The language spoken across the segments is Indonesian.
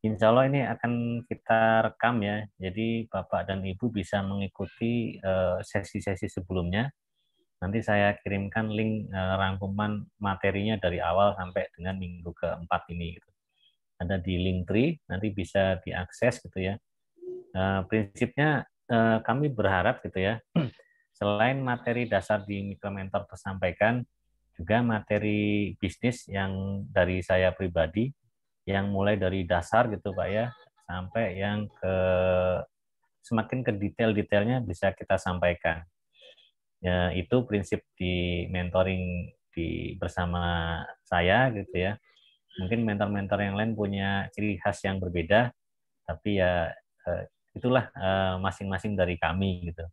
Insya Allah ini akan kita rekam ya, jadi Bapak dan Ibu bisa mengikuti eh, sesi-sesi sebelumnya. Nanti saya kirimkan link eh, rangkuman materinya dari awal sampai dengan minggu keempat ini. Gitu. Ada di link tree, nanti bisa diakses gitu ya. Eh, prinsipnya kami berharap gitu ya, selain materi dasar di Mikromentor tersampaikan, juga materi bisnis yang dari saya pribadi yang mulai dari dasar gitu Pak ya sampai yang ke semakin ke detail-detailnya bisa kita sampaikan. Ya, itu prinsip di mentoring di bersama saya gitu ya. Mungkin mentor-mentor yang lain punya ciri khas yang berbeda, tapi ya eh, itulah eh, masing-masing dari kami gitu.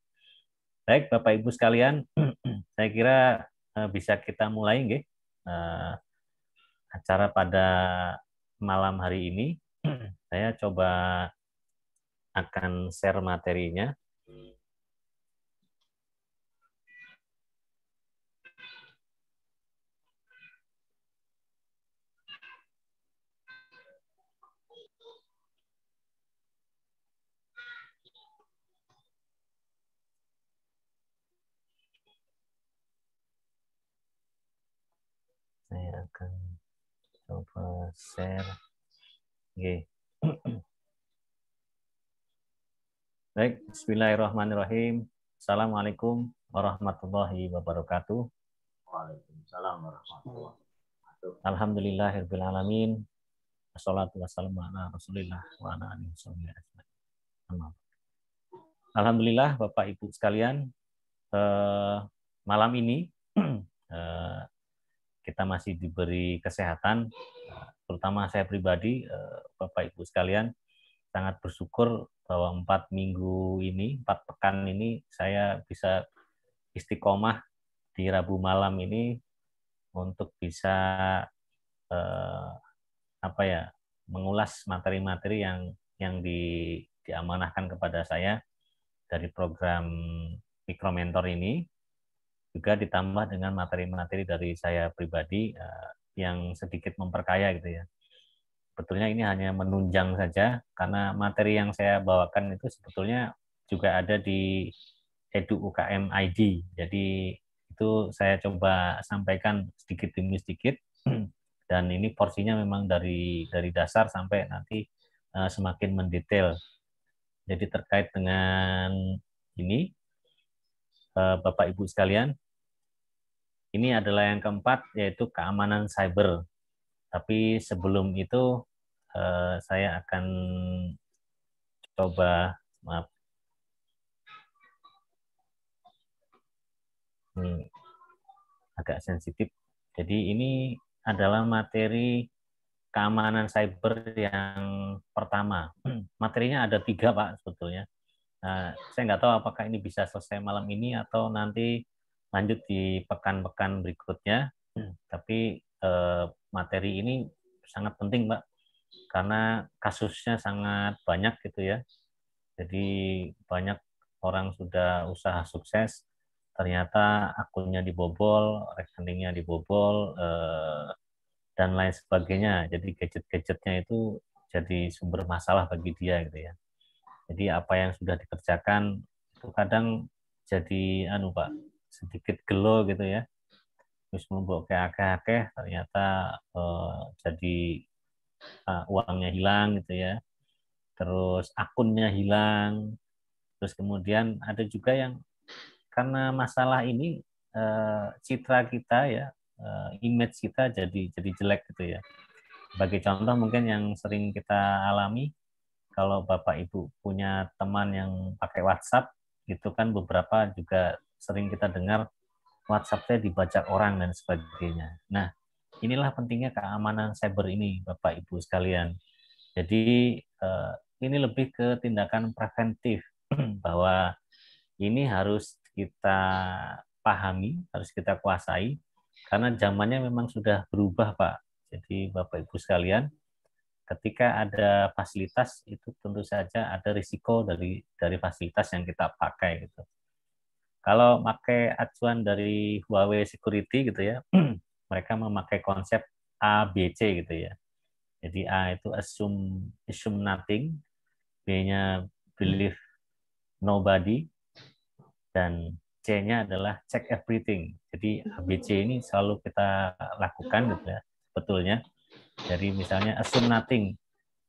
Baik, Bapak Ibu sekalian, saya kira eh, bisa kita mulai nggih acara pada malam hari ini saya coba akan share materinya. Saya akan coba share. Oke. Okay. Baik, bismillahirrahmanirrahim. Assalamualaikum warahmatullahi wabarakatuh. Waalaikumsalam warahmatullahi wabarakatuh. Alhamdulillah, alamin. Wassalatu wassalamu ala Rasulillah wa ala alihi Alhamdulillah Bapak Ibu sekalian, eh, malam ini eh, kita masih diberi kesehatan, terutama saya pribadi, eh, Bapak Ibu sekalian, sangat bersyukur bahwa empat minggu ini, empat pekan ini, saya bisa istiqomah di Rabu malam ini untuk bisa eh, apa ya mengulas materi-materi yang yang di, diamanahkan kepada saya dari program Mikromentor ini juga ditambah dengan materi-materi dari saya pribadi eh, yang sedikit memperkaya gitu ya. Sebetulnya ini hanya menunjang saja karena materi yang saya bawakan itu sebetulnya juga ada di Edu UKM ID. Jadi itu saya coba sampaikan sedikit demi sedikit dan ini porsinya memang dari dari dasar sampai nanti eh, semakin mendetail. Jadi terkait dengan ini eh, Bapak Ibu sekalian, ini adalah yang keempat, yaitu keamanan cyber. Tapi sebelum itu, eh, saya akan coba, maaf. Ini hmm, agak sensitif. Jadi ini adalah materi keamanan cyber yang pertama. Materinya ada tiga, Pak, sebetulnya. Nah, saya nggak tahu apakah ini bisa selesai malam ini atau nanti lanjut di pekan-pekan berikutnya. Hmm. Tapi eh, materi ini sangat penting, Mbak, karena kasusnya sangat banyak gitu ya. Jadi banyak orang sudah usaha sukses, ternyata akunnya dibobol, rekeningnya dibobol, eh, dan lain sebagainya. Jadi gadget-gadgetnya itu jadi sumber masalah bagi dia gitu ya. Jadi apa yang sudah dikerjakan itu kadang jadi anu pak sedikit gelo gitu ya terus membawa ke akeh-akeh ternyata eh, jadi eh, uangnya hilang gitu ya terus akunnya hilang terus kemudian ada juga yang karena masalah ini eh, citra kita ya eh, image kita jadi jadi jelek gitu ya bagi contoh mungkin yang sering kita alami kalau bapak ibu punya teman yang pakai WhatsApp gitu kan beberapa juga sering kita dengar WhatsApp-nya dibajak orang dan sebagainya. Nah, inilah pentingnya keamanan cyber ini, Bapak Ibu sekalian. Jadi eh, ini lebih ke tindakan preventif bahwa ini harus kita pahami, harus kita kuasai karena zamannya memang sudah berubah, Pak. Jadi Bapak Ibu sekalian, ketika ada fasilitas itu tentu saja ada risiko dari dari fasilitas yang kita pakai gitu. Kalau pakai acuan dari Huawei Security gitu ya, mereka memakai konsep ABC gitu ya. Jadi A itu assume assume nothing, B-nya believe nobody, dan C-nya adalah check everything. Jadi ABC ini selalu kita lakukan gitu ya, sebetulnya. Jadi misalnya assume nothing,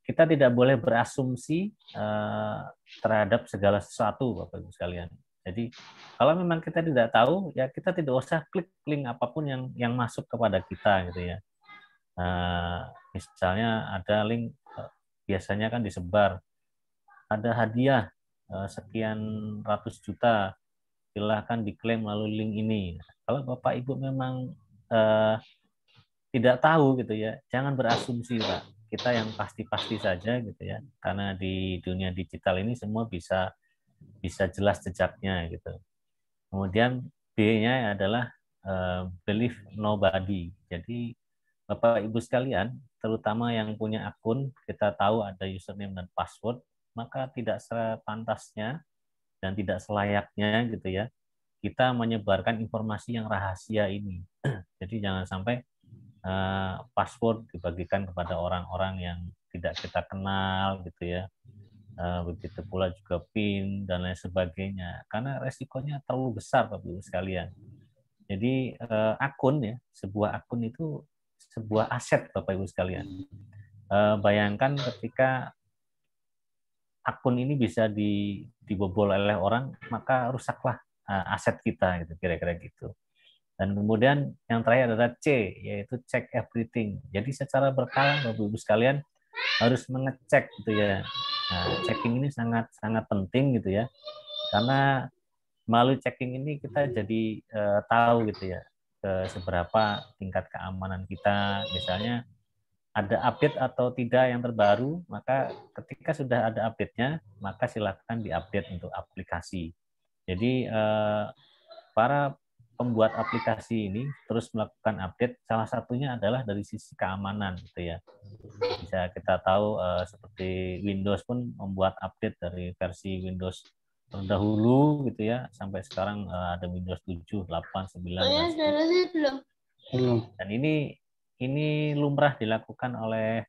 kita tidak boleh berasumsi uh, terhadap segala sesuatu, Bapak Ibu sekalian. Jadi kalau memang kita tidak tahu ya kita tidak usah klik link apapun yang yang masuk kepada kita gitu ya. Uh, misalnya ada link uh, biasanya kan disebar ada hadiah uh, sekian ratus juta silahkan diklaim melalui link ini. Kalau bapak ibu memang uh, tidak tahu gitu ya, jangan berasumsi pak. Kita yang pasti-pasti saja gitu ya, karena di dunia digital ini semua bisa bisa jelas jejaknya gitu. Kemudian B-nya adalah eh, belief believe nobody. Jadi Bapak Ibu sekalian, terutama yang punya akun, kita tahu ada username dan password, maka tidak sepantasnya dan tidak selayaknya gitu ya kita menyebarkan informasi yang rahasia ini. Jadi jangan sampai uh, password dibagikan kepada orang-orang yang tidak kita kenal gitu ya. Eh, begitu pula juga PIN dan lain sebagainya. Karena resikonya terlalu besar Bapak Ibu sekalian. Jadi eh, akun ya, sebuah akun itu sebuah aset Bapak Ibu sekalian. Eh, bayangkan ketika akun ini bisa di, dibobol oleh orang, maka rusaklah aset kita gitu kira-kira gitu. Dan kemudian yang terakhir adalah C, yaitu check everything. Jadi secara berkala Bapak Ibu sekalian harus mengecek gitu ya Nah, checking ini sangat sangat penting gitu ya, karena melalui checking ini kita jadi uh, tahu gitu ya ke seberapa tingkat keamanan kita, misalnya ada update atau tidak yang terbaru, maka ketika sudah ada update-nya, maka silakan diupdate untuk aplikasi. Jadi eh, para pembuat aplikasi ini terus melakukan update salah satunya adalah dari sisi keamanan gitu ya bisa kita tahu uh, seperti Windows pun membuat update dari versi Windows terdahulu gitu ya sampai sekarang uh, ada Windows 7, 8, 9. Oh, ya belum. Dan ini ini lumrah dilakukan oleh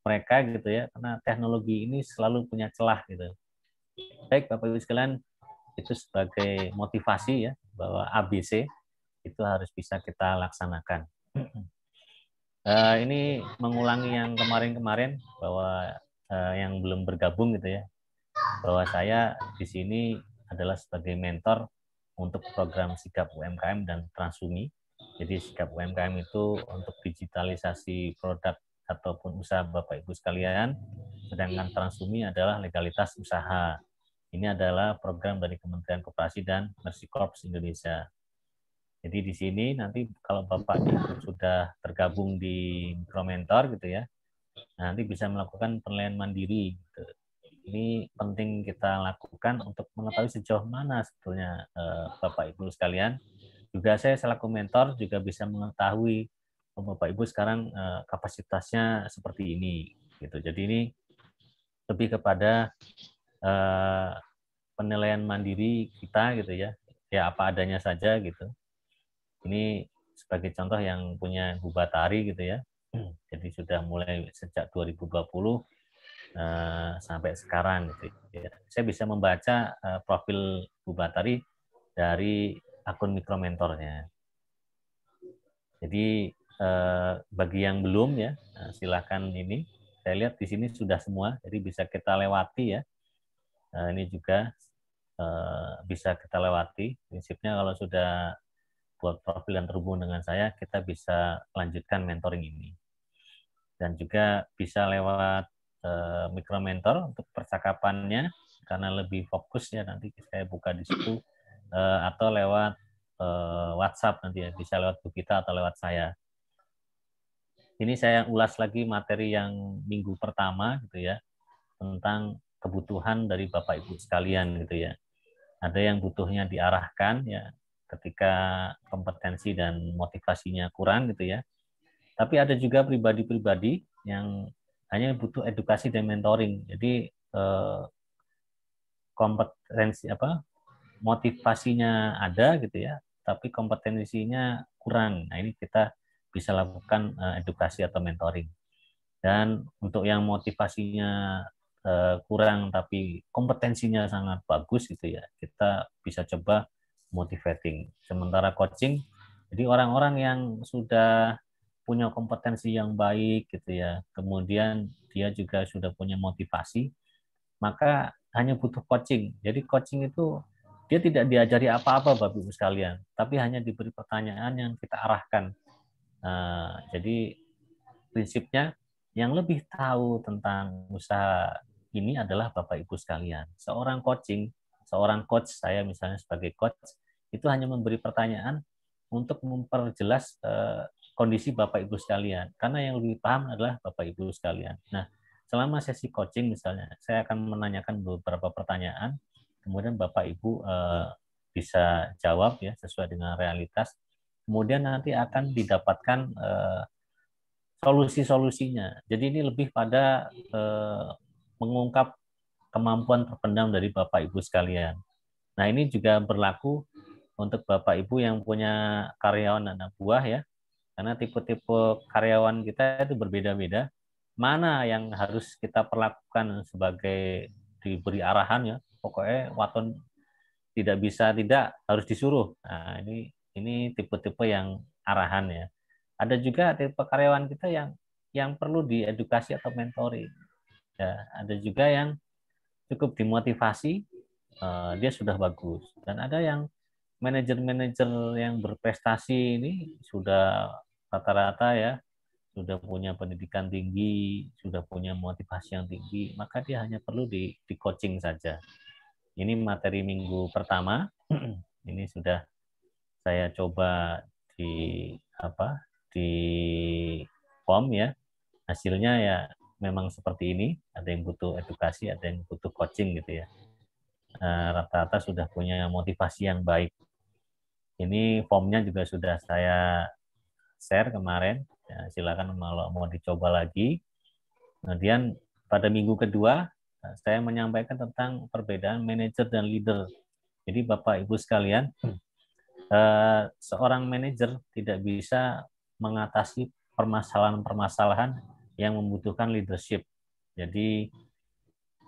mereka gitu ya karena teknologi ini selalu punya celah gitu. Baik Bapak Ibu sekalian itu sebagai motivasi ya bahwa ABC itu harus bisa kita laksanakan. Hmm. Eh, ini mengulangi yang kemarin-kemarin bahwa eh, yang belum bergabung gitu ya, bahwa saya di sini adalah sebagai mentor untuk program Sikap UMKM dan Transumi. Jadi Sikap UMKM itu untuk digitalisasi produk ataupun usaha Bapak Ibu sekalian, sedangkan Transumi adalah legalitas usaha. Ini adalah program dari Kementerian Koperasi dan Mercy Corps Indonesia. Jadi di sini nanti kalau Bapak Ibu sudah tergabung di Mikromentor gitu ya, nanti bisa melakukan penilaian mandiri. Gitu. Ini penting kita lakukan untuk mengetahui sejauh mana sebetulnya eh, Bapak Ibu sekalian. Juga saya selaku mentor juga bisa mengetahui oh, Bapak Ibu sekarang eh, kapasitasnya seperti ini gitu. Jadi ini lebih kepada Eh, penilaian mandiri kita gitu ya ya apa adanya saja gitu ini sebagai contoh yang punya bubatari gitu ya jadi sudah mulai sejak 2020 eh, sampai sekarang gitu ya saya bisa membaca eh, profil bubatari dari akun mikromentornya jadi bagi yang belum ya nah, silahkan ini saya lihat di sini sudah semua jadi bisa kita lewati ya Nah, ini juga eh, bisa kita lewati. Prinsipnya kalau sudah buat profil dan terhubung dengan saya, kita bisa lanjutkan mentoring ini. Dan juga bisa lewat eh, mentor untuk percakapannya, karena lebih fokus ya nanti saya buka di situ, eh, atau lewat eh, WhatsApp nanti ya, bisa lewat Bu Kita atau lewat saya. Ini saya ulas lagi materi yang minggu pertama gitu ya, tentang kebutuhan dari Bapak Ibu sekalian gitu ya. Ada yang butuhnya diarahkan ya ketika kompetensi dan motivasinya kurang gitu ya. Tapi ada juga pribadi-pribadi yang hanya butuh edukasi dan mentoring. Jadi eh, kompetensi apa motivasinya ada gitu ya, tapi kompetensinya kurang. Nah ini kita bisa lakukan eh, edukasi atau mentoring. Dan untuk yang motivasinya Eh, kurang tapi kompetensinya sangat bagus gitu ya kita bisa coba motivating sementara coaching jadi orang-orang yang sudah punya kompetensi yang baik gitu ya kemudian dia juga sudah punya motivasi maka hanya butuh coaching jadi coaching itu dia tidak diajari apa-apa Bapak Ibu sekalian tapi hanya diberi pertanyaan yang kita arahkan eh, jadi prinsipnya yang lebih tahu tentang usaha ini adalah Bapak Ibu sekalian. Seorang coaching, seorang coach saya misalnya sebagai coach itu hanya memberi pertanyaan untuk memperjelas uh, kondisi Bapak Ibu sekalian. Karena yang lebih paham adalah Bapak Ibu sekalian. Nah, selama sesi coaching misalnya, saya akan menanyakan beberapa pertanyaan, kemudian Bapak Ibu uh, bisa jawab ya sesuai dengan realitas. Kemudian nanti akan didapatkan uh, solusi-solusinya. Jadi ini lebih pada uh, mengungkap kemampuan terpendam dari Bapak Ibu sekalian. Nah, ini juga berlaku untuk Bapak Ibu yang punya karyawan anak buah ya. Karena tipe-tipe karyawan kita itu berbeda-beda. Mana yang harus kita perlakukan sebagai diberi arahan ya. Pokoknya waton tidak bisa tidak harus disuruh. Nah, ini ini tipe-tipe yang arahan ya. Ada juga tipe karyawan kita yang yang perlu diedukasi atau mentoring ya ada juga yang cukup dimotivasi uh, dia sudah bagus dan ada yang manajer-manajer yang berprestasi ini sudah rata-rata ya sudah punya pendidikan tinggi sudah punya motivasi yang tinggi maka dia hanya perlu di, di coaching saja ini materi minggu pertama ini sudah saya coba di apa di form ya hasilnya ya memang seperti ini, ada yang butuh edukasi, ada yang butuh coaching gitu ya. Eh, rata-rata sudah punya motivasi yang baik. Ini formnya juga sudah saya share kemarin. Ya, silakan kalau mau dicoba lagi. Kemudian pada minggu kedua eh, saya menyampaikan tentang perbedaan manager dan leader. Jadi Bapak Ibu sekalian, hmm. eh, seorang manager tidak bisa mengatasi permasalahan-permasalahan yang membutuhkan leadership. Jadi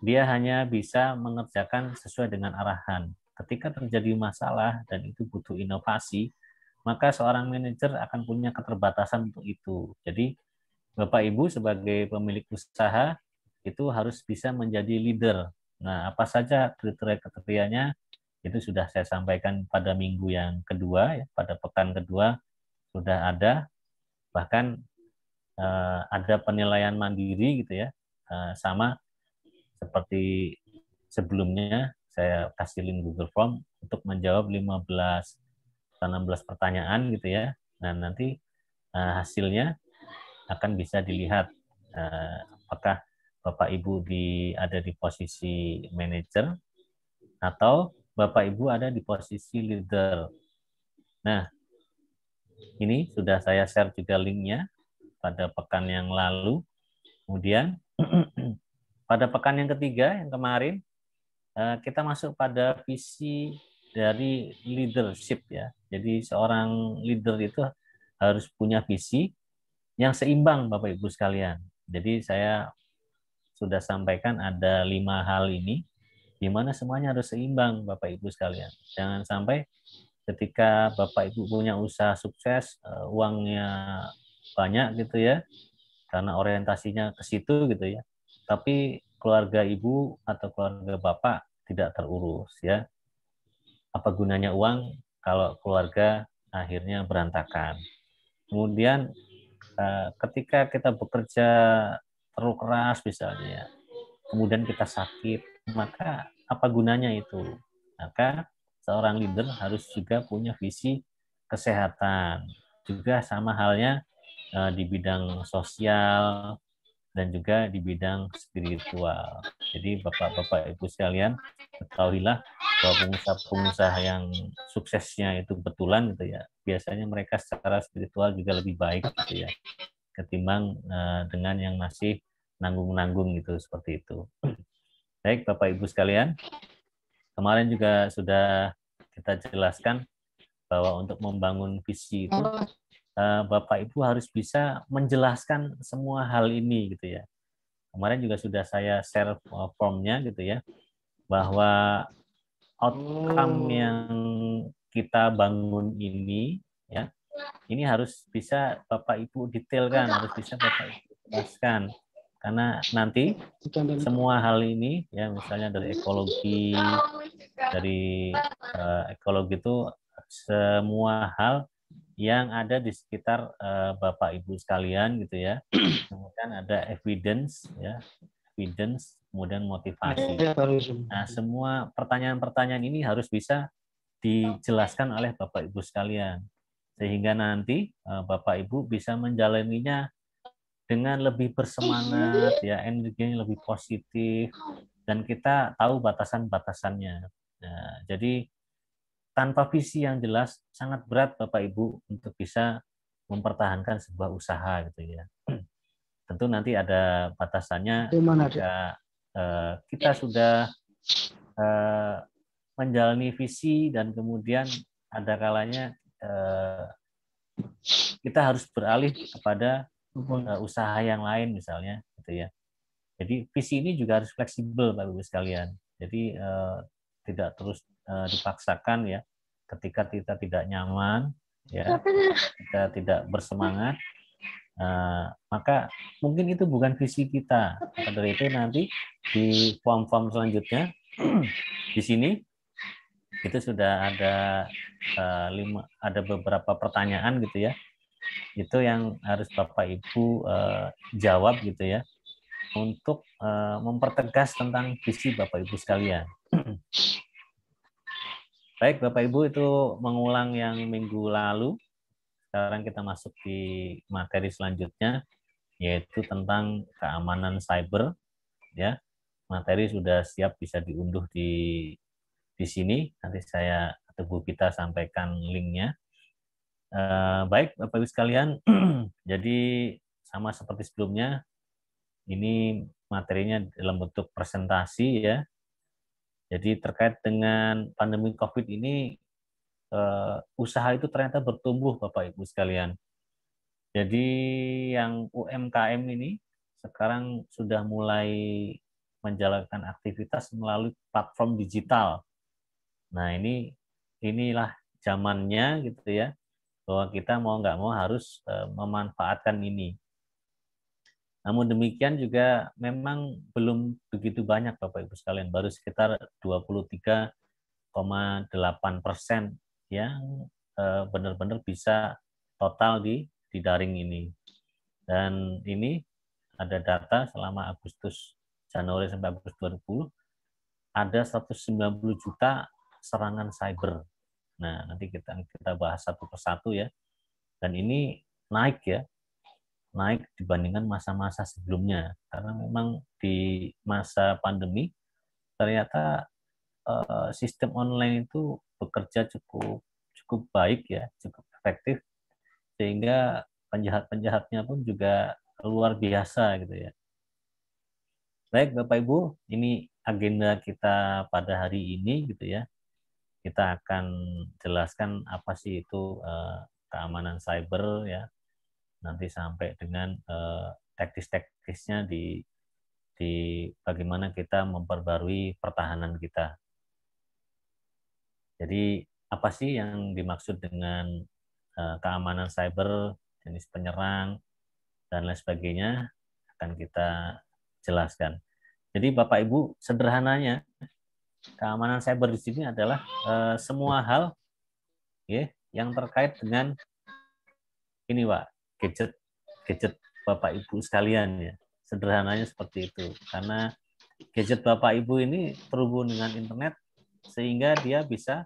dia hanya bisa mengerjakan sesuai dengan arahan. Ketika terjadi masalah dan itu butuh inovasi, maka seorang manajer akan punya keterbatasan untuk itu. Jadi Bapak Ibu sebagai pemilik usaha itu harus bisa menjadi leader. Nah, apa saja kriteria-kriterianya itu sudah saya sampaikan pada minggu yang kedua, ya, pada pekan kedua sudah ada. Bahkan Eh, ada penilaian mandiri gitu ya, eh, sama seperti sebelumnya saya kasih link Google Form untuk menjawab 15 atau 16 pertanyaan gitu ya. Nah, nanti eh, hasilnya akan bisa dilihat apakah Bapak Ibu di ada di posisi manager atau Bapak Ibu ada di posisi leader. Nah, ini sudah saya share juga linknya pada pekan yang lalu. Kemudian pada pekan yang ketiga yang kemarin eh, kita masuk pada visi dari leadership ya. Jadi seorang leader itu harus punya visi yang seimbang Bapak Ibu sekalian. Jadi saya sudah sampaikan ada lima hal ini di mana semuanya harus seimbang Bapak Ibu sekalian. Jangan sampai ketika Bapak Ibu punya usaha sukses, eh, uangnya banyak gitu ya karena orientasinya ke situ gitu ya tapi keluarga ibu atau keluarga bapak tidak terurus ya apa gunanya uang kalau keluarga akhirnya berantakan kemudian eh, ketika kita bekerja terlalu keras misalnya ya, kemudian kita sakit maka apa gunanya itu maka seorang leader harus juga punya visi kesehatan juga sama halnya uh, di bidang sosial dan juga di bidang spiritual. Jadi Bapak-bapak Ibu sekalian, ketahuilah bahwa pengusaha-pengusaha yang suksesnya itu betulan gitu ya. Biasanya mereka secara spiritual juga lebih baik gitu ya ketimbang uh, dengan yang masih nanggung-nanggung gitu seperti itu. Baik, Bapak Ibu sekalian. Kemarin juga sudah kita jelaskan bahwa untuk membangun visi itu Eh, Bapak Ibu harus bisa menjelaskan semua hal ini gitu ya. Kemarin juga sudah saya share eh, formnya gitu ya bahwa outcome hmm. yang kita bangun ini ya ini harus bisa Bapak Ibu detailkan, harus bisa Bapak Ibu jelaskan karena nanti semua hal ini ya misalnya dari ekologi dari uh, ekologi itu semua hal yang ada di sekitar uh, Bapak Ibu sekalian gitu ya. Kemudian ada evidence ya, evidence, kemudian motivasi. Iya, iya, nah, semua pertanyaan-pertanyaan ini harus bisa dijelaskan oleh Bapak Ibu sekalian sehingga nanti uh, Bapak Ibu bisa menjalaninya dengan lebih bersemangat ya, energinya lebih positif dan kita tahu batasan-batasannya. Nah, jadi tanpa visi yang jelas sangat berat Bapak Ibu untuk bisa mempertahankan sebuah usaha gitu ya. Tentu nanti ada batasannya jika uh, eh, kita sudah uh, menjalani visi dan kemudian ada kalanya uh, kita harus beralih kepada uh, usaha yang lain misalnya gitu ya. Jadi visi ini juga harus fleksibel bapak Ibu sekalian. Jadi uh, tidak terus uh, dipaksakan ya ketika kita tidak nyaman ya kita tidak bersemangat uh, maka mungkin itu bukan visi kita maka itu nanti di form-form selanjutnya di sini itu sudah ada uh, lima ada beberapa pertanyaan gitu ya itu yang harus bapak ibu uh, jawab gitu ya untuk uh, mempertegas tentang visi bapak ibu sekalian Baik, Bapak Ibu itu mengulang yang minggu lalu. Sekarang kita masuk di materi selanjutnya yaitu tentang keamanan cyber ya. Materi sudah siap bisa diunduh di di sini. Nanti saya atau kita sampaikan linknya. Eh, baik, Bapak Ibu sekalian, jadi sama seperti sebelumnya, ini materinya dalam bentuk presentasi ya, jadi terkait dengan pandemi COVID ini, uh, usaha itu ternyata bertumbuh Bapak Ibu sekalian. Jadi yang UMKM ini sekarang sudah mulai menjalankan aktivitas melalui platform digital. Nah ini inilah zamannya gitu ya bahwa kita mau nggak mau harus eh, memanfaatkan ini. Namun demikian juga memang belum begitu banyak Bapak Ibu sekalian, baru sekitar 23,8 persen yang eh, benar-benar bisa total di di daring ini. Dan ini ada data selama Agustus Januari sampai Agustus 2020 ada 190 juta serangan cyber. Nah, nanti kita kita bahas satu persatu ya. Dan ini naik ya naik dibandingkan masa-masa sebelumnya karena memang di masa pandemi ternyata eh, sistem online itu bekerja cukup cukup baik ya cukup efektif sehingga penjahat-penjahatnya pun juga luar biasa gitu ya baik bapak ibu ini agenda kita pada hari ini gitu ya kita akan jelaskan apa sih itu eh, keamanan cyber ya nanti sampai dengan eh, teknis-teknisnya di di bagaimana kita memperbarui pertahanan kita. Jadi apa sih yang dimaksud dengan eh, keamanan cyber, jenis penyerang dan lain sebagainya akan kita jelaskan. Jadi Bapak Ibu sederhananya keamanan cyber di sini adalah eh, semua hal ya, yang terkait dengan ini Pak gadget gadget Bapak Ibu sekalian ya. Sederhananya seperti itu. Karena gadget Bapak Ibu ini terhubung dengan internet sehingga dia bisa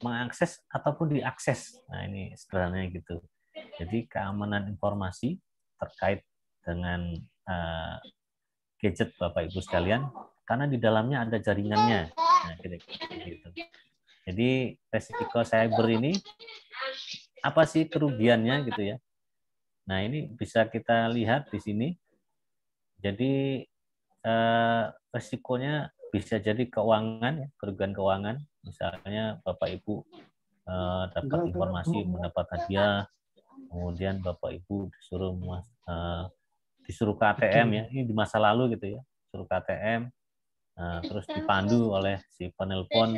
mengakses ataupun diakses. Nah, ini sederhananya gitu. Jadi keamanan informasi terkait dengan uh, gadget Bapak Ibu sekalian karena di dalamnya ada jaringannya. Nah, gitu, gitu. Jadi resiko cyber ini apa sih kerugiannya gitu ya? Nah, ini bisa kita lihat di sini. Jadi eh, resikonya bisa jadi keuangan, ya, kerugian keuangan. Misalnya Bapak Ibu eh, dapat iya, informasi mendapat hadiah, kemudian Bapak Ibu disuruh eh, disuruh KTM ya, ini di masa lalu gitu ya, suruh KTM, eh, terus dipandu oleh si penelpon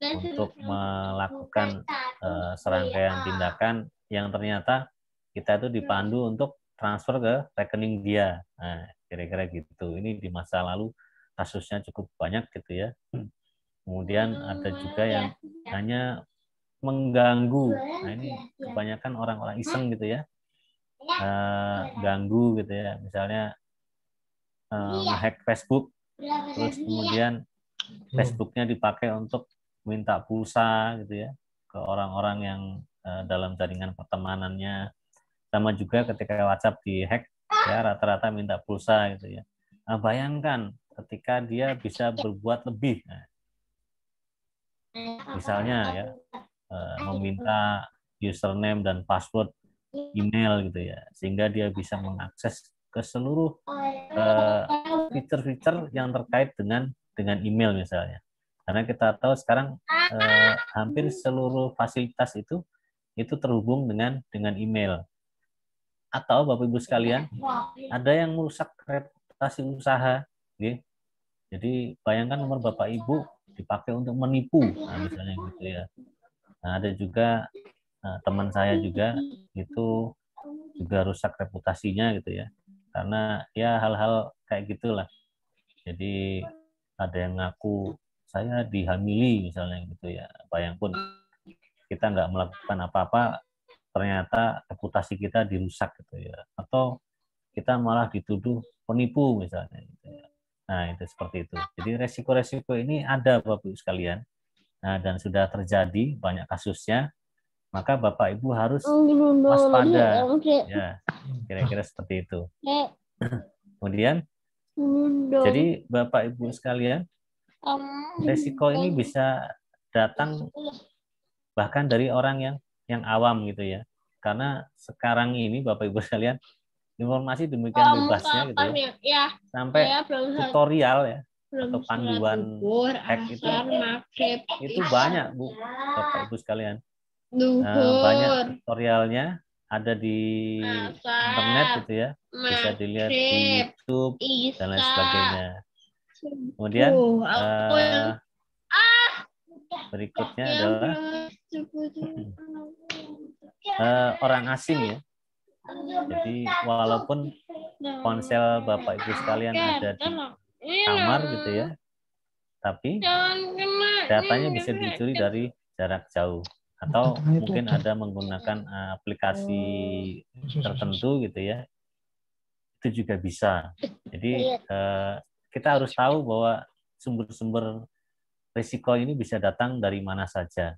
untuk melakukan eh, serangkaian tindakan yang ternyata kita itu dipandu hmm. untuk transfer ke rekening dia. Nah, kira-kira gitu. Ini di masa lalu kasusnya cukup banyak gitu ya. Kemudian hmm, ada juga yang ya. hanya mengganggu. Nah, ini ya. kebanyakan orang-orang iseng gitu ya. Uh, ganggu gitu ya. Misalnya uh, eh, iya. hack Facebook, terus kemudian hmm. Facebooknya dipakai untuk minta pulsa gitu ya ke orang-orang yang uh, dalam jaringan pertemanannya sama juga ketika WhatsApp dihack ya rata-rata minta pulsa gitu ya nah, bayangkan ketika dia bisa berbuat lebih nah, misalnya ya eh, meminta username dan password email gitu ya sehingga dia bisa mengakses ke seluruh eh, fitur-fitur yang terkait dengan dengan email misalnya karena kita tahu sekarang uh, hampir seluruh fasilitas itu itu terhubung dengan dengan email atau Bapak Ibu sekalian, ada yang merusak reputasi usaha, ya. Jadi bayangkan nomor Bapak Ibu dipakai untuk menipu, nah, misalnya gitu ya. Nah, ada juga nah, teman saya juga itu juga rusak reputasinya gitu ya. Karena ya hal-hal kayak gitulah. Jadi ada yang ngaku saya dihamili misalnya gitu ya. Bayang pun kita nggak melakukan apa-apa ternyata reputasi kita dirusak gitu ya atau kita malah dituduh penipu misalnya gitu ya. nah itu seperti itu jadi resiko-resiko ini ada bapak ibu sekalian nah dan sudah terjadi banyak kasusnya maka bapak ibu harus waspada eh, ya kira-kira seperti itu kemudian jadi bapak ibu sekalian resiko ini eh. bisa datang iya. bahkan dari orang yang yang awam gitu ya. Karena sekarang ini Bapak Ibu sekalian informasi demikian oh, bebasnya gitu ya. ya. ya. Sampai ya, tutorial ya atau panduan hack itu maghrib, itu banyak Bu Bapak Ibu sekalian. Nah, banyak tutorialnya ada di asar, internet gitu ya. Bisa dilihat maghrib, di YouTube isa. dan lain sebagainya. Kemudian uh Berikutnya ya adalah uh, orang asing ya. Jadi walaupun ponsel Bapak Ibu sekalian ada di iya. kamar gitu ya, tapi iya, datanya bisa iya, dicuri dari jarak jauh atau mungkin ada menggunakan eh, aplikasi oh. tertentu gitu ya itu juga bisa jadi uh, kita harus tahu bahwa sumber-sumber risiko ini bisa datang dari mana saja.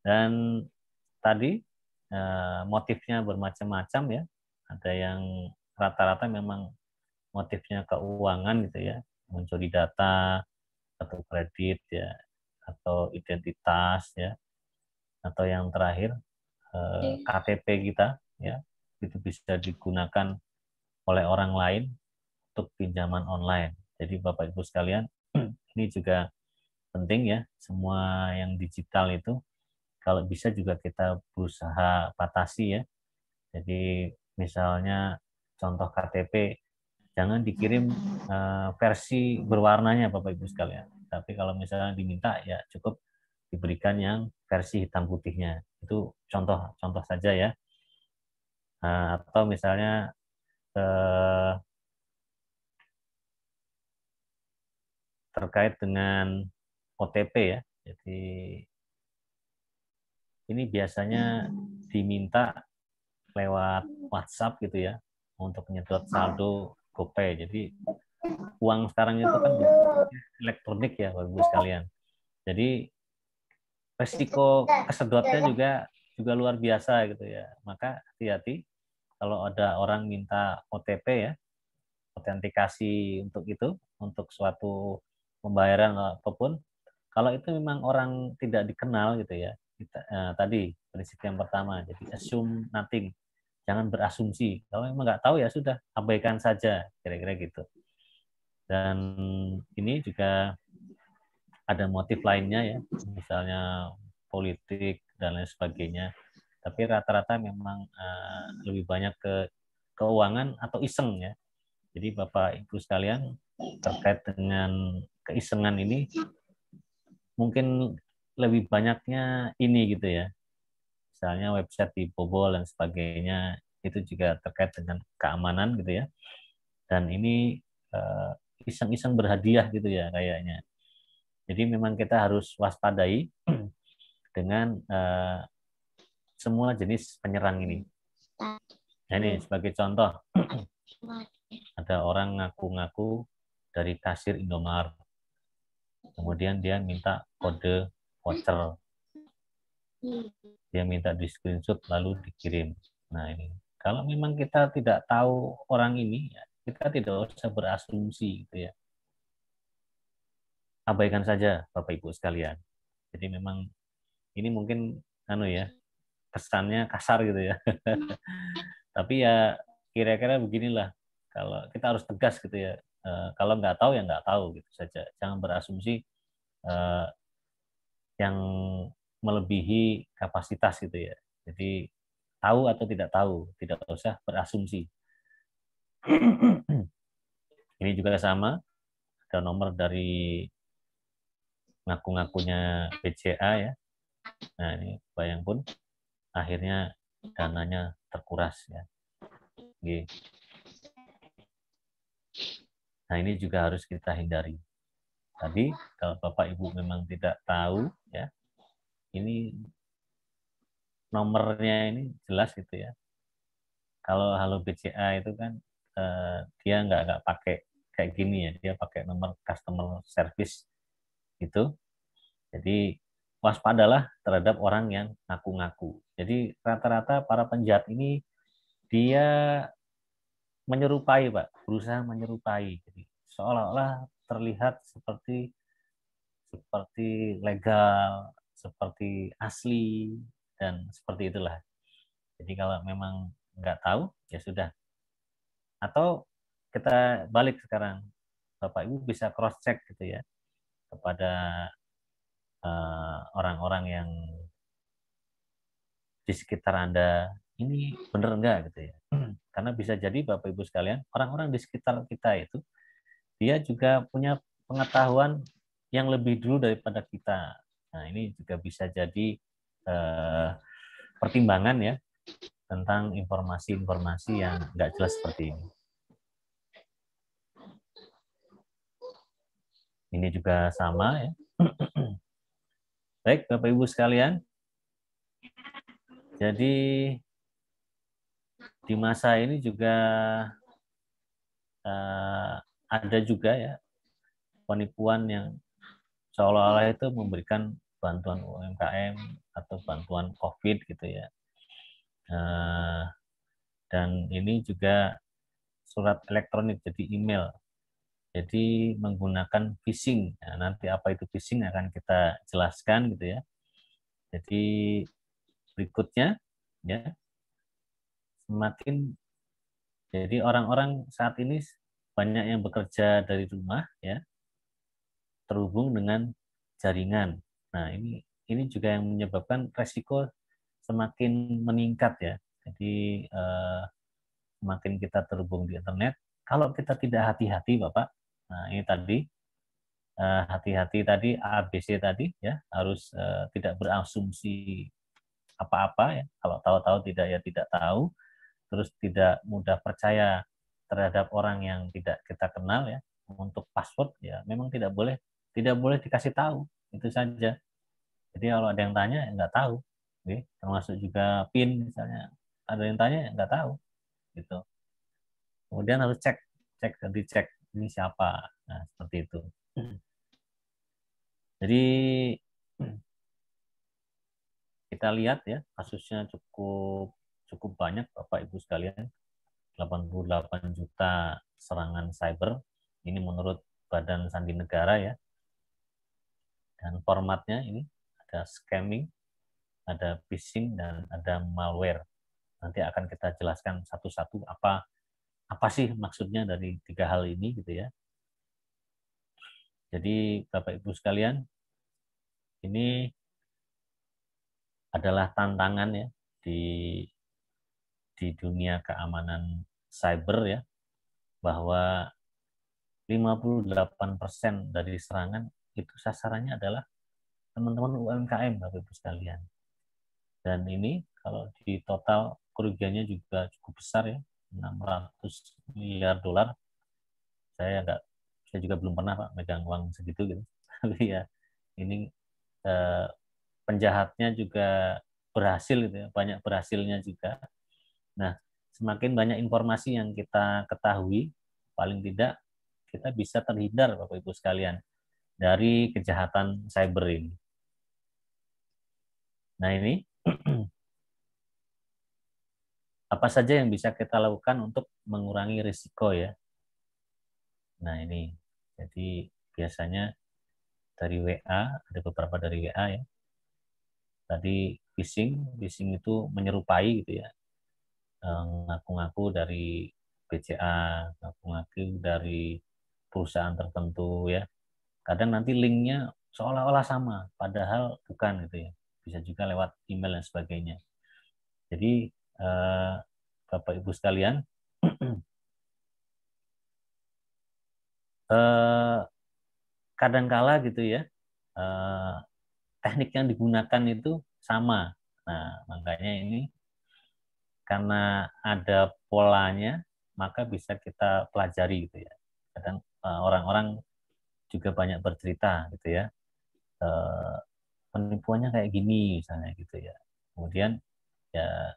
Dan tadi eh, motifnya bermacam-macam ya. Ada yang rata-rata memang motifnya keuangan gitu ya, mencuri data atau kredit ya atau identitas ya atau yang terakhir eh, KTP kita ya itu bisa digunakan oleh orang lain untuk pinjaman online. Jadi Bapak Ibu sekalian, ini juga penting ya semua yang digital itu kalau bisa juga kita berusaha batasi ya jadi misalnya contoh KTP jangan dikirim uh, versi berwarnanya Bapak Ibu sekalian tapi kalau misalnya diminta ya cukup diberikan yang versi hitam putihnya itu contoh-contoh saja ya uh, atau misalnya uh, terkait dengan OTP ya. Jadi ini biasanya hmm. diminta lewat WhatsApp gitu ya untuk menyedot saldo GoPay. Jadi uang sekarang itu kan elektronik ya Bapak Ibu sekalian. Jadi resiko kesedotnya juga juga luar biasa gitu ya. Maka hati-hati kalau ada orang minta OTP ya, otentikasi untuk itu, untuk suatu pembayaran ataupun kalau itu memang orang tidak dikenal gitu ya, kita, uh, tadi prinsip yang pertama, jadi assume nothing, jangan berasumsi. Kalau memang nggak tahu ya sudah, abaikan saja, kira-kira gitu. Dan ini juga ada motif lainnya ya, misalnya politik dan lain sebagainya. Tapi rata-rata memang uh, lebih banyak ke keuangan atau iseng ya. Jadi Bapak Ibu sekalian terkait dengan keisengan ini mungkin lebih banyaknya ini gitu ya. Misalnya website di dibobol dan sebagainya itu juga terkait dengan keamanan gitu ya. Dan ini eh, iseng-iseng berhadiah gitu ya kayaknya. Jadi memang kita harus waspadai dengan uh, semua jenis penyerang ini. Nah, ini sebagai contoh, ada orang ngaku-ngaku dari kasir Indomaret kemudian dia minta kode voucher dia minta di screenshot lalu dikirim nah ini kalau memang kita tidak tahu orang ini ya, kita tidak usah berasumsi gitu ya abaikan saja bapak ibu sekalian jadi memang ini mungkin anu ya kesannya kasar gitu ya tapi ya kira-kira beginilah kalau kita harus tegas gitu ya Eh, kalau nggak tahu ya nggak tahu gitu saja. Jangan berasumsi uh, yang melebihi kapasitas gitu ya. Jadi tahu atau tidak tahu, tidak usah berasumsi. Ini juga sama, ada nomor dari ngaku-ngakunya BCA ya. Nah ini bayang pun akhirnya dananya terkuras ya. Nah, ini juga harus kita hindari. Tadi kalau Bapak Ibu memang tidak tahu ya. Ini nomornya ini jelas gitu ya. Kalau Halo BCA itu kan eh, dia nggak nggak pakai kayak gini ya, dia pakai nomor customer service itu Jadi waspadalah terhadap orang yang ngaku-ngaku. Jadi rata-rata para penjahat ini dia menyerupai pak berusaha menyerupai jadi seolah-olah terlihat seperti seperti legal seperti asli dan seperti itulah jadi kalau memang nggak tahu ya sudah atau kita balik sekarang bapak ibu bisa cross check gitu ya kepada eh, orang-orang uh, yang di sekitar anda ini benar enggak gitu ya. Hmm. Karena bisa jadi Bapak Ibu sekalian, orang-orang di sekitar kita itu dia juga punya pengetahuan yang lebih dulu daripada kita. Nah, ini juga bisa jadi eh, pertimbangan ya tentang informasi-informasi yang enggak jelas seperti ini. Ini juga sama ya. Baik, Bapak Ibu sekalian. Jadi di masa ini juga uh, ada juga ya penipuan yang seolah-olah itu memberikan bantuan UMKM atau bantuan COVID gitu ya. Uh, dan ini juga surat elektronik jadi email. Jadi menggunakan phishing. Nah, nanti apa itu phishing akan kita jelaskan gitu ya. Jadi berikutnya ya semakin jadi orang-orang saat ini banyak yang bekerja dari rumah ya terhubung dengan jaringan. Nah, ini ini juga yang menyebabkan resiko semakin meningkat ya. Jadi eh, semakin kita terhubung di internet, kalau kita tidak hati-hati Bapak, nah ini tadi eh, hati-hati eh, tadi ABC tadi ya harus eh, tidak berasumsi apa-apa ya. Kalau tahu-tahu tidak ya tidak tahu terus tidak mudah percaya terhadap orang yang tidak kita kenal ya untuk password ya memang tidak boleh tidak boleh dikasih tahu itu saja jadi kalau ada yang tanya ya nggak tahu Oke, termasuk juga pin misalnya ada yang tanya ya nggak tahu gitu kemudian harus cek cek nanti cek ini siapa nah seperti itu jadi kita lihat ya kasusnya cukup cukup banyak Bapak Ibu sekalian 88 juta serangan cyber ini menurut Badan Sandi Negara ya dan formatnya ini ada scamming ada phishing dan ada malware nanti akan kita jelaskan satu-satu apa apa sih maksudnya dari tiga hal ini gitu ya jadi Bapak Ibu sekalian ini adalah tantangan ya di di dunia keamanan cyber ya bahwa 58% dari serangan itu sasarannya adalah teman-teman UMKM Bapak Ibu sekalian. Dan ini kalau di total kerugiannya juga cukup besar ya, 600 miliar dolar. Saya nggak saya juga belum pernah Pak megang uang segitu gitu. Tapi ya ini eh, penjahatnya juga berhasil gitu ya, banyak berhasilnya juga Nah, semakin banyak informasi yang kita ketahui, paling tidak kita bisa terhindar Bapak Ibu sekalian dari kejahatan cyber ini. Nah, ini apa saja yang bisa kita lakukan untuk mengurangi risiko ya. Nah, ini. Jadi biasanya dari WA, ada beberapa dari WA ya. Tadi phishing, phishing itu menyerupai gitu ya, Eh, ngaku-ngaku dari BCA, ngaku-ngaku dari perusahaan tertentu ya. Kadang nanti linknya seolah-olah sama, padahal bukan gitu ya. Bisa juga lewat email dan sebagainya. Jadi eh, Bapak Ibu sekalian, eh, kadangkala gitu ya, teknik yang digunakan itu sama. Nah makanya ini karena ada polanya, maka bisa kita pelajari gitu ya. Kadang eh, orang-orang juga banyak bercerita gitu ya. Eh, penipuannya kayak gini misalnya gitu ya. Kemudian ya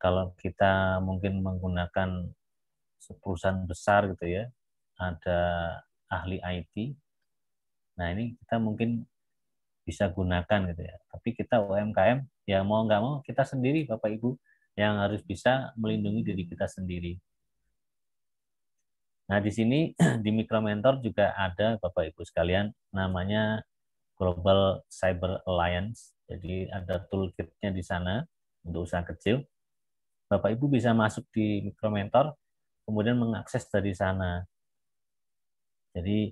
kalau kita mungkin menggunakan perusahaan besar gitu ya, ada ahli IT. Nah, ini kita mungkin bisa gunakan gitu ya. Tapi kita UMKM ya mau nggak mau kita sendiri Bapak Ibu yang harus bisa melindungi diri kita sendiri. Nah, di sini di Mentor juga ada Bapak Ibu sekalian namanya Global Cyber Alliance. Jadi ada toolkitnya di sana untuk usaha kecil. Bapak Ibu bisa masuk di Mentor, kemudian mengakses dari sana. Jadi